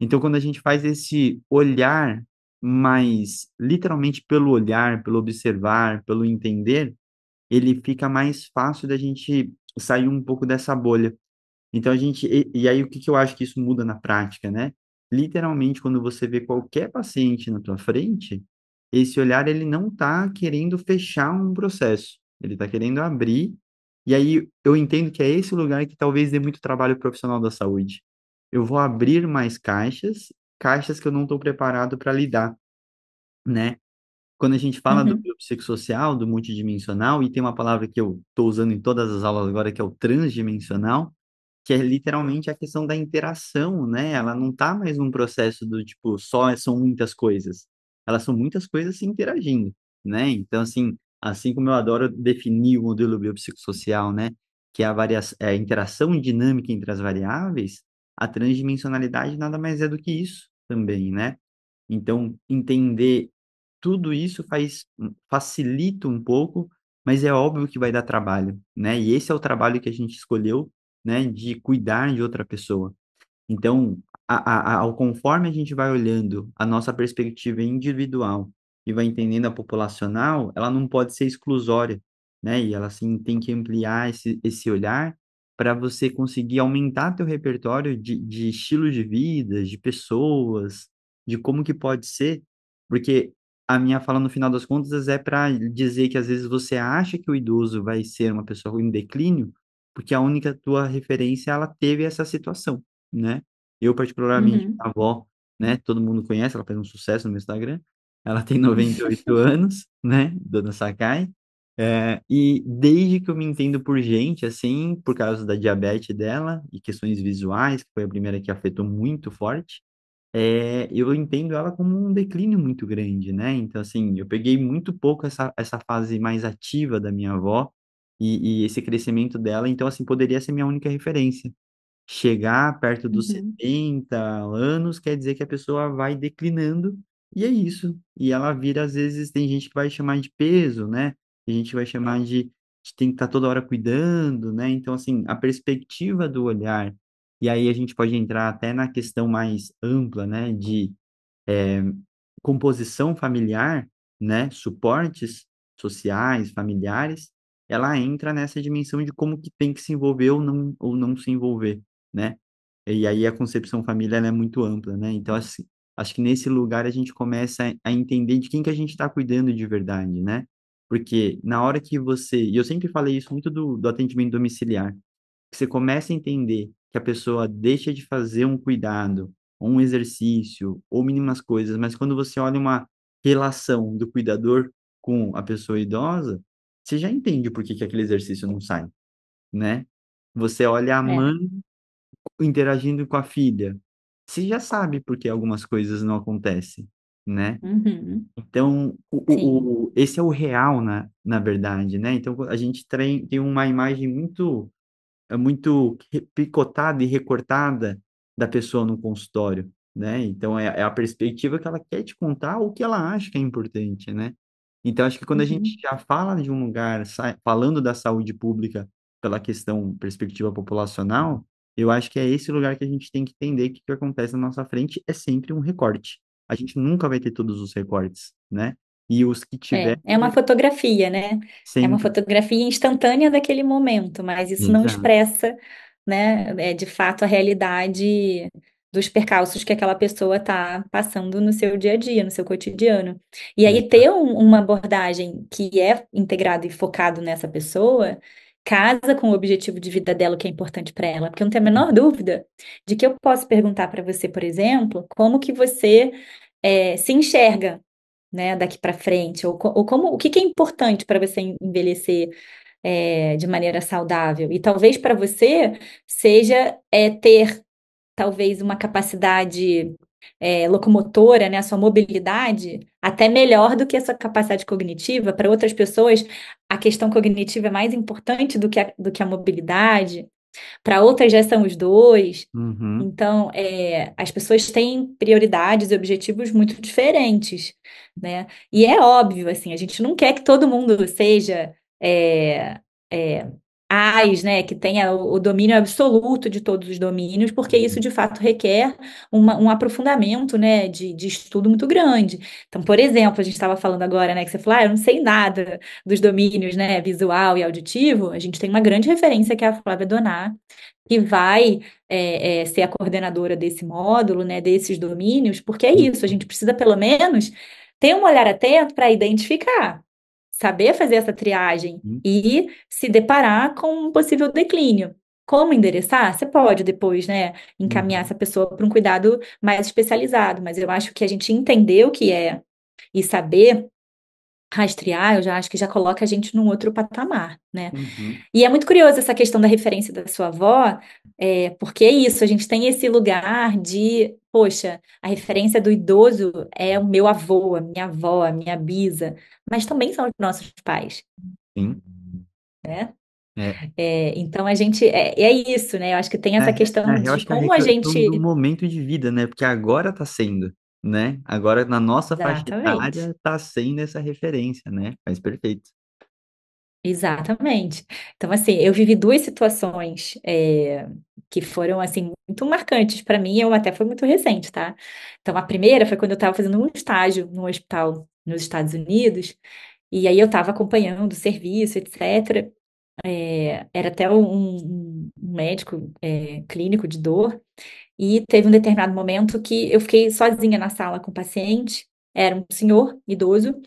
Então quando a gente faz esse olhar mas literalmente pelo olhar, pelo observar, pelo entender, ele fica mais fácil da gente sair um pouco dessa bolha. Então a gente e, e aí o que, que eu acho que isso muda na prática, né? Literalmente quando você vê qualquer paciente na tua frente, esse olhar ele não está querendo fechar um processo, ele está querendo abrir. E aí eu entendo que é esse lugar que talvez dê muito trabalho profissional da saúde. Eu vou abrir mais caixas caixas que eu não estou preparado para lidar, né? Quando a gente fala uhum. do psicossocial, do multidimensional, e tem uma palavra que eu estou usando em todas as aulas agora, que é o transdimensional, que é literalmente a questão da interação, né? Ela não está mais num processo do tipo, só são muitas coisas. Elas são muitas coisas se interagindo, né? Então, assim, assim como eu adoro definir o modelo biopsicossocial, né? Que é a, varia... é a interação dinâmica entre as variáveis, a transdimensionalidade nada mais é do que isso também, né? Então, entender tudo isso faz facilita um pouco, mas é óbvio que vai dar trabalho, né? E esse é o trabalho que a gente escolheu, né, de cuidar de outra pessoa. Então, a, a, ao conforme a gente vai olhando a nossa perspectiva individual e vai entendendo a populacional, ela não pode ser exclusória, né? E ela assim tem que ampliar esse, esse olhar para você conseguir aumentar teu repertório de, de estilos de vida, de pessoas, de como que pode ser, porque a minha fala no final das contas é para dizer que às vezes você acha que o idoso vai ser uma pessoa em declínio, porque a única tua referência ela teve essa situação, né? Eu particularmente, uhum. a avó, né, todo mundo conhece, ela fez um sucesso no meu Instagram. Ela tem 98 anos, né, Dona Sakai, é, e desde que eu me entendo por gente, assim, por causa da diabetes dela e questões visuais, que foi a primeira que afetou muito forte, é, eu entendo ela como um declínio muito grande, né? Então, assim, eu peguei muito pouco essa, essa fase mais ativa da minha avó e, e esse crescimento dela, então, assim, poderia ser minha única referência. Chegar perto dos uhum. 70 anos quer dizer que a pessoa vai declinando e é isso. E ela vira, às vezes, tem gente que vai chamar de peso, né? a gente vai chamar de, de tem que estar tá toda hora cuidando, né? Então, assim, a perspectiva do olhar, e aí a gente pode entrar até na questão mais ampla, né, de é, composição familiar, né, suportes sociais, familiares, ela entra nessa dimensão de como que tem que se envolver ou não, ou não se envolver, né? E aí a concepção família é muito ampla, né? Então, assim, acho que nesse lugar a gente começa a entender de quem que a gente está cuidando de verdade, né? Porque na hora que você. E eu sempre falei isso muito do, do atendimento domiciliar. Que você começa a entender que a pessoa deixa de fazer um cuidado, ou um exercício, ou mínimas coisas, mas quando você olha uma relação do cuidador com a pessoa idosa, você já entende por que, que aquele exercício não sai, né? Você olha a é. mãe interagindo com a filha, você já sabe por que algumas coisas não acontecem né? Uhum. Então, o, o, esse é o real, na, na verdade, né? Então, a gente tem, tem uma imagem muito, é muito picotada e recortada da pessoa no consultório, né? Então, é, é a perspectiva que ela quer te contar ou que ela acha que é importante, né? Então, acho que quando uhum. a gente uhum. já fala de um lugar, falando da saúde pública pela questão perspectiva populacional, eu acho que é esse lugar que a gente tem que entender que o que acontece na nossa frente é sempre um recorte, a gente nunca vai ter todos os recortes, né? E os que é, tiver. É, é uma fotografia, né? Sempre. É uma fotografia instantânea daquele momento, mas isso Exato. não expressa, né, é, de fato, a realidade dos percalços que aquela pessoa está passando no seu dia a dia, no seu cotidiano. E aí ter um, uma abordagem que é integrada e focado nessa pessoa casa com o objetivo de vida dela, o que é importante para ela, porque eu não tenho a menor dúvida de que eu posso perguntar para você, por exemplo, como que você é, se enxerga, né, daqui para frente, ou, ou, como, o que, que é importante para você envelhecer é, de maneira saudável. E talvez para você seja é, ter talvez uma capacidade é, locomotora, né, a sua mobilidade, até melhor do que a sua capacidade cognitiva. Para outras pessoas, a questão cognitiva é mais importante do que a, do que a mobilidade. Para outras já são os dois. Uhum. Então, é, as pessoas têm prioridades e objetivos muito diferentes, né? E é óbvio, assim, a gente não quer que todo mundo seja é, é, AIS, né, que tenha o domínio absoluto de todos os domínios, porque isso de fato requer uma, um aprofundamento, né, de, de, estudo muito grande. Então, por exemplo, a gente estava falando agora, né, que você falou, ah, eu não sei nada dos domínios, né, visual e auditivo. A gente tem uma grande referência que é a Flávia Doná, que vai é, é, ser a coordenadora desse módulo, né, desses domínios, porque é isso. A gente precisa pelo menos ter um olhar atento para identificar saber fazer essa triagem uhum. e se deparar com um possível declínio. Como endereçar? Você pode depois, né, encaminhar uhum. essa pessoa para um cuidado mais especializado, mas eu acho que a gente entender o que é e saber rastrear, eu já acho que já coloca a gente num outro patamar, né? Uhum. E é muito curioso essa questão da referência da sua avó, é, porque é isso, a gente tem esse lugar de, poxa, a referência do idoso é o meu avô, a minha avó, a minha bisa, mas também são os nossos pais. Sim. Né? É. É, então a gente é, é, isso, né? Eu acho que tem essa é, questão é, de é como a, a gente do momento de vida, né? Porque agora tá sendo né? Agora, na nossa Exatamente. faixa etária, tá sendo essa referência, né? Mas perfeito. Exatamente. Então, assim, eu vivi duas situações é, que foram, assim, muito marcantes para mim, eu até foi muito recente, tá? Então, a primeira foi quando eu estava fazendo um estágio no hospital nos Estados Unidos, e aí eu estava acompanhando o serviço, etc. É, eh, era até um, médico é, clínico de dor, e teve um determinado momento que eu fiquei sozinha na sala com o paciente, era um senhor idoso,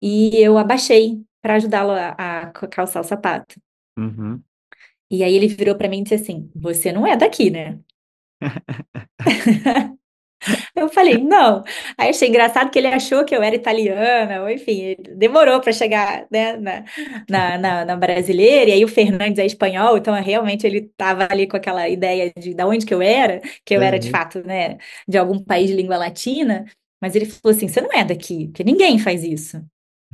e eu abaixei para ajudá-lo a, a, calçar o sapato. Uhum. E aí ele virou para mim e disse assim: Você não é daqui, né? Eu falei, não. Aí achei engraçado que ele achou que eu era italiana, ou enfim, demorou para chegar, né, na, na, na, na, brasileira. E aí o Fernandes é espanhol, então realmente ele estava ali com aquela ideia de da onde que eu era, que eu era de uhum. fato, né, de algum país de língua latina. Mas ele falou assim: você não é daqui, porque ninguém faz isso.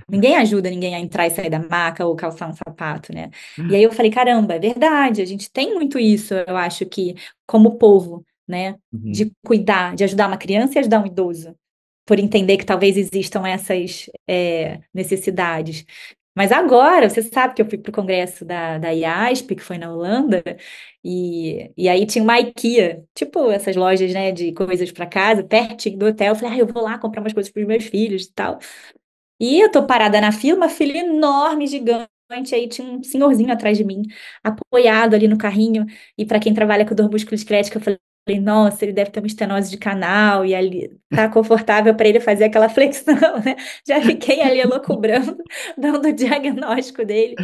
Ninguém ajuda ninguém a entrar e sair da maca ou calçar um sapato, né? E aí hum. eu falei, caramba, é verdade, a gente tem muito isso, eu acho que, como povo, né? Uhum. De cuidar, de ajudar uma criança e ajudar um idoso, por entender que talvez existam essas é, necessidades. Mas agora, você sabe que eu fui para o congresso da, da IASP, que foi na Holanda, e, e aí tinha uma IKEA, tipo essas lojas né, de coisas para casa, pertinho do hotel. Eu falei, ah, eu vou lá comprar umas coisas para os meus filhos e tal. E eu tô parada na fila, uma fila enorme, gigante aí tinha um senhorzinho atrás de mim, apoiado ali no carrinho, e para quem trabalha com dor músculo esquelética, eu falei, Falei, nossa, ele deve ter uma estenose de canal e ali tá confortável para ele fazer aquela flexão, né? Já fiquei ali loucubrando, dando o diagnóstico dele.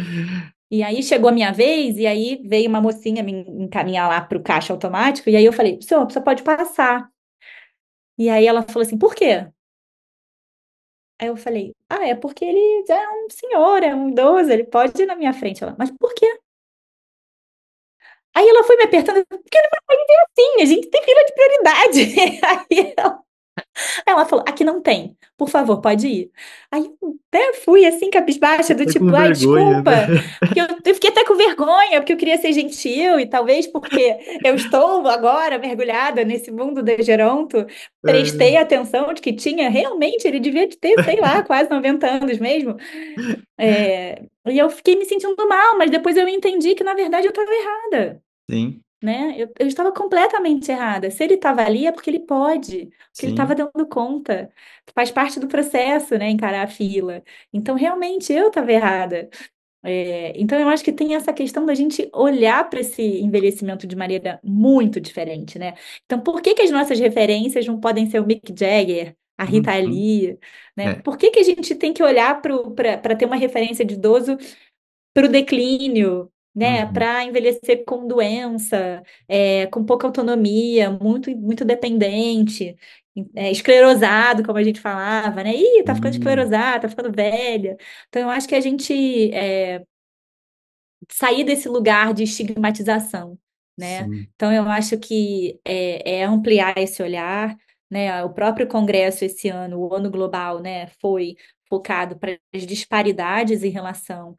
E aí chegou a minha vez, e aí veio uma mocinha me encaminhar lá para o caixa automático, e aí eu falei, senhor, você pode passar. E aí ela falou assim, por quê? Aí eu falei, ah, é porque ele é um senhor, é um idoso, ele pode ir na minha frente. Ela, mas por quê? Aí ela foi me apertando, porque no não país é assim, a gente tem fila de prioridade. Aí ela, ela falou, aqui não tem, por favor, pode ir. Aí eu até fui assim, cabisbaixa, do eu tipo, ai, né? desculpa. Né? Porque eu, eu, fiquei até com vergonha, porque eu queria ser gentil, e talvez porque eu estou agora mergulhada nesse mundo da Geronto, prestei é. atenção de que tinha, realmente, ele devia ter, sei lá, quase 90 anos mesmo. É, e eu fiquei me sentindo mal, mas depois eu entendi que, na verdade, eu estava errada. Sim. Né? Eu, eu estava completamente errada. Se ele estava ali, é porque ele pode, porque Sim. ele estava dando conta. Faz parte do processo, né? Encarar a fila. Então, realmente, eu estava errada. É, então, eu acho que tem essa questão da gente olhar para esse envelhecimento de maneira muito diferente, né? Então, por que, que as nossas referências não podem ser o Mick Jagger, a Rita uhum. Lee, né? É. Por que, que a gente tem que olhar para ter uma referência de idoso para o declínio, né? Uhum. Para envelhecer com doença, é, com pouca autonomia, muito, muito dependente, é, esclerosado, como a gente falava, né? Ih, tá ficando uhum. esclerosado, tá ficando velha. Então, eu acho que a gente é, sair desse lugar de estigmatização, né? Sim. Então, eu acho que é, é ampliar esse olhar. Né, o próprio Congresso esse ano, o ano global, né, foi focado para as disparidades em relação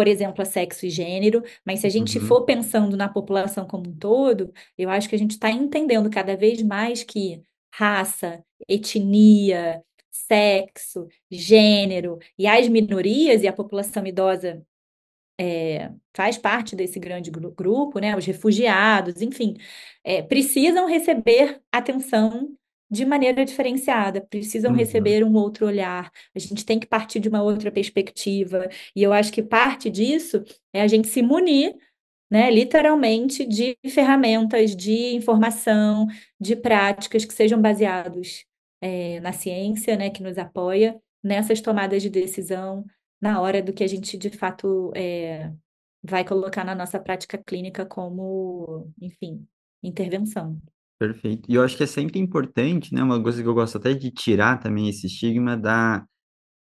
por exemplo, a sexo e gênero, mas se a gente uhum. for pensando na população como um todo, eu acho que a gente está entendendo cada vez mais que raça, etnia, sexo, gênero e as minorias e a população idosa é, faz parte desse grande grupo, né? Os refugiados, enfim, é, precisam receber atenção de maneira diferenciada, precisam uhum. receber um outro olhar. A gente tem que partir de uma outra perspectiva. E eu acho que parte disso é a gente se munir, né, literalmente, de ferramentas, de informação, de práticas que sejam baseados é, na ciência, né, que nos apoia nessas tomadas de decisão na hora do que a gente de fato é, vai colocar na nossa prática clínica como, enfim, intervenção. Perfeito. E eu acho que é sempre importante, né? Uma coisa que eu gosto até de tirar também esse estigma da.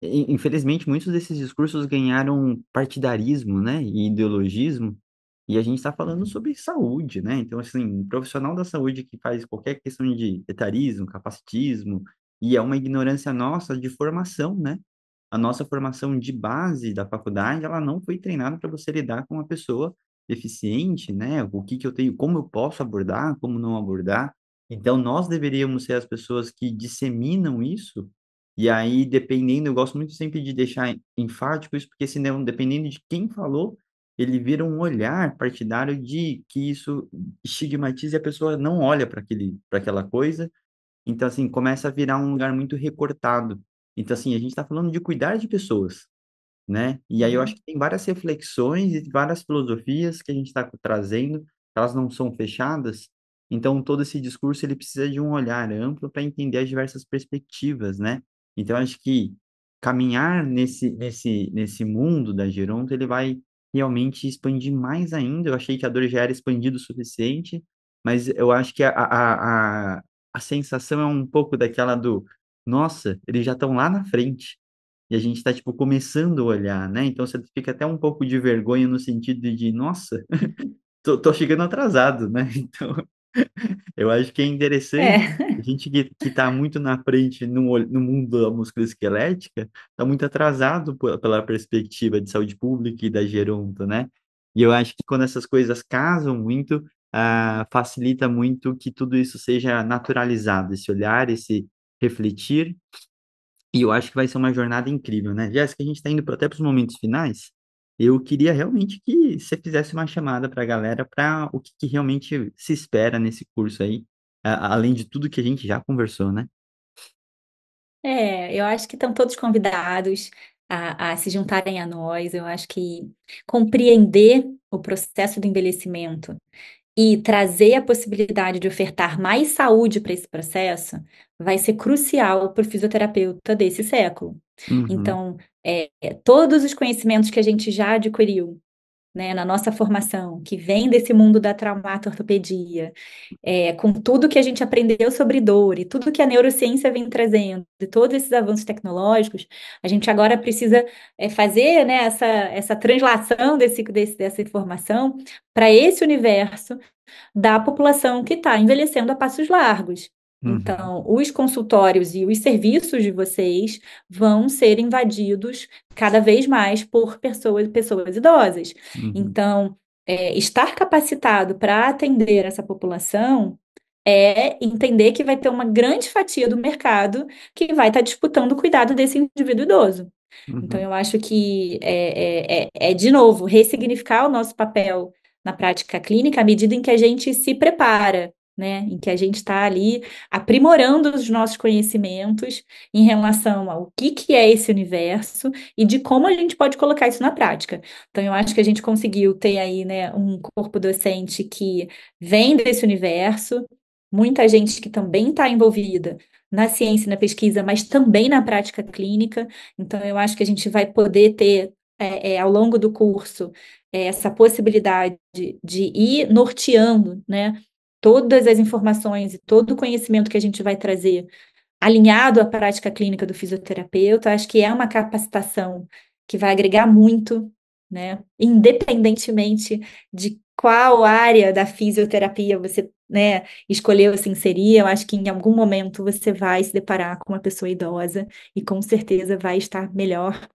Infelizmente, muitos desses discursos ganharam partidarismo, né? E ideologismo. E a gente está falando uhum. sobre saúde, né? Então, assim, um profissional da saúde que faz qualquer questão de etarismo, capacitismo, e é uma ignorância nossa de formação, né? A nossa formação de base da faculdade, ela não foi treinada para você lidar com uma pessoa eficiente, né? O que que eu tenho, como eu posso abordar, como não abordar. Então, nós deveríamos ser as pessoas que disseminam isso. E aí, dependendo, eu gosto muito sempre de deixar enfático isso, porque senão, dependendo de quem falou, ele vira um olhar partidário de que isso estigmatiza e a pessoa não olha para aquela coisa. Então, assim, começa a virar um lugar muito recortado. Então, assim, a gente está falando de cuidar de pessoas né? E aí eu acho uhum. que tem várias reflexões e várias filosofias que a gente está trazendo, elas não são fechadas. Então todo esse discurso ele precisa de um olhar amplo para entender as diversas perspectivas, né? Então acho que caminhar nesse nesse nesse mundo da Geronto ele vai realmente expandir mais ainda. Eu achei que a dor já era expandido o suficiente, mas eu acho que a, a, a, a sensação é um pouco daquela do nossa, eles já estão lá na frente, e a gente está tipo começando a olhar, né? Então você fica até um pouco de vergonha no sentido de, nossa, tô, tô chegando atrasado, né? Então eu acho que é interessante é. a gente que está muito na frente no, no mundo da músculo esquelética está muito atrasado pela perspectiva de saúde pública e da geronto, né? E eu acho que quando essas coisas casam muito, ah, facilita muito que tudo isso seja naturalizado, esse olhar, esse refletir e eu acho que vai ser uma jornada incrível, né? Jéssica, a gente está indo até para os momentos finais. Eu queria realmente que você fizesse uma chamada para a galera para o que, que, realmente se espera nesse curso aí, além de tudo que a gente já conversou, né? É, eu acho que estão todos convidados a, a se juntarem a nós. Eu acho que compreender o processo do envelhecimento e trazer a possibilidade de ofertar mais saúde para esse processo vai ser crucial para o fisioterapeuta desse século. Uhum. Então, é, todos os conhecimentos que a gente já adquiriu né, na nossa formação, que vem desse mundo da traumatortopedia, é, com tudo que a gente aprendeu sobre dor e tudo que a neurociência vem trazendo, de todos esses avanços tecnológicos, a gente agora precisa é, fazer né, essa, essa translação desse, desse dessa informação para esse universo da população que está envelhecendo a passos largos. Uhum. Então, os consultórios e os serviços de vocês vão ser invadidos cada vez mais por pessoas, pessoas idosas. Uhum. Então, é, estar capacitado para atender essa população é entender que vai ter uma grande fatia do mercado que vai estar tá disputando o cuidado desse indivíduo idoso. Então, uhum. Então, eu acho que é, é, é, é, de novo, ressignificar o nosso papel na prática clínica à medida em que a gente se prepara né? Em que a gente está ali aprimorando os nossos conhecimentos em relação ao que, que é esse universo e de como a gente pode colocar isso na prática. Então, eu acho que a gente conseguiu ter aí, né, um corpo docente que vem desse universo, muita gente que também está envolvida na ciência, na pesquisa, mas também na prática clínica. Então, eu acho que a gente vai poder ter é, é, ao longo do curso é, essa possibilidade de ir norteando né, todas as informações e todo o conhecimento que a gente vai trazer alinhado à prática clínica do fisioterapeuta, acho que é uma capacitação que vai agregar muito, né? Independentemente de qual área da fisioterapia você né, escolheu se inserir, eu acho que em algum momento você vai se deparar com uma pessoa idosa e com certeza vai estar melhor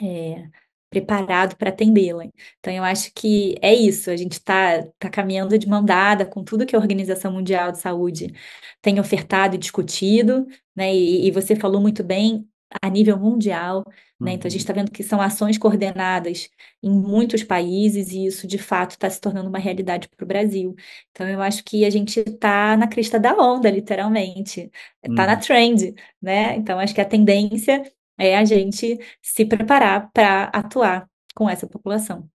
é, preparado para atendê-la. Então, eu acho que é isso, a gente está tá caminhando de mão dada com tudo que a Organização Mundial de Saúde tem ofertado e discutido, né? E, e você falou muito bem a nível mundial, né? Então, a gente está uhum. vendo que são ações coordenadas em muitos países e isso, de fato, está se tornando uma realidade para o Brasil. Então, eu acho que a gente está na crista da onda, literalmente. Está na uhum. trend, né? Então, acho que a tendência é a gente se preparar para atuar com essa população.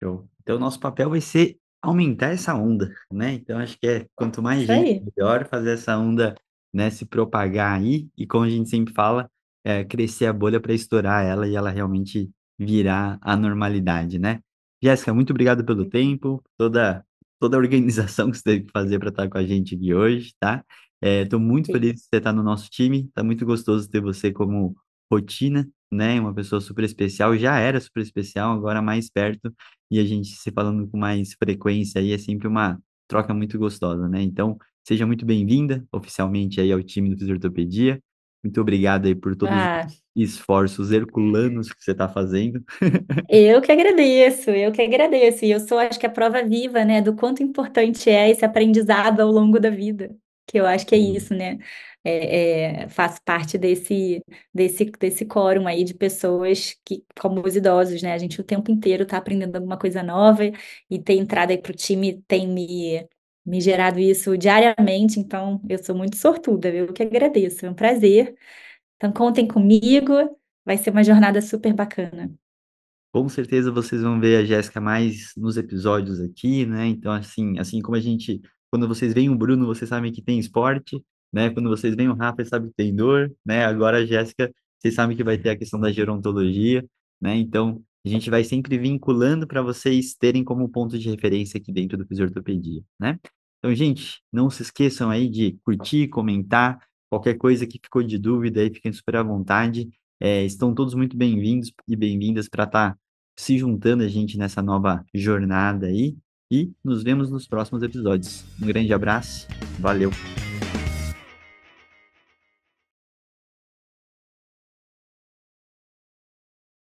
Então, o nosso papel vai ser aumentar essa onda, né? Então, acho que é quanto mais Isso gente, aí. melhor fazer essa onda né, se propagar aí e, como a gente sempre fala, é, crescer a bolha para estourar ela e ela realmente virar a normalidade, né? Jéssica, muito obrigado pelo tempo, toda toda a organização que você teve que fazer para estar com a gente aqui hoje, tá? Estou é, muito Sim. feliz de você estar no nosso time, tá muito gostoso ter você como rotina, né? Uma pessoa super especial, já era super especial, agora mais perto e a gente se falando com mais frequência aí é sempre uma troca muito gostosa, né? Então, seja muito bem-vinda oficialmente aí ao time do Fisiortopedia. Muito obrigado aí por todos ah. os esforços herculanos que você está fazendo. eu que agradeço, eu que agradeço. E eu sou, acho que, a prova viva, né, do quanto importante é esse aprendizado ao longo da vida que eu acho que é isso, né? É, é, faz parte desse, desse, desse quórum aí de pessoas que, como os idosos, né? A gente o tempo inteiro está aprendendo alguma coisa nova e ter entrada aí para o time tem me, me gerado isso diariamente, então eu sou muito sortuda, eu que agradeço, é um prazer. Então contem comigo, vai ser uma jornada super bacana. Com certeza vocês vão ver a Jéssica mais nos episódios aqui, né? Então, assim, assim como a gente quando vocês veem o Bruno, vocês sabem que tem esporte, né? Quando vocês veem o Rafa, vocês sabem que tem dor, né? Agora a Jéssica, vocês sabem que vai ter a questão da gerontologia, né? Então, a gente vai sempre vinculando para vocês terem como ponto de referência aqui dentro do Fisiortopedia, né? Então, gente, não se esqueçam aí de curtir, comentar, qualquer coisa que ficou de dúvida aí, fiquem super à vontade. É, estão todos muito bem-vindos e bem-vindas para estar tá se juntando a gente nessa nova jornada aí, e nos vemos nos próximos episódios. Um grande abraço, valeu!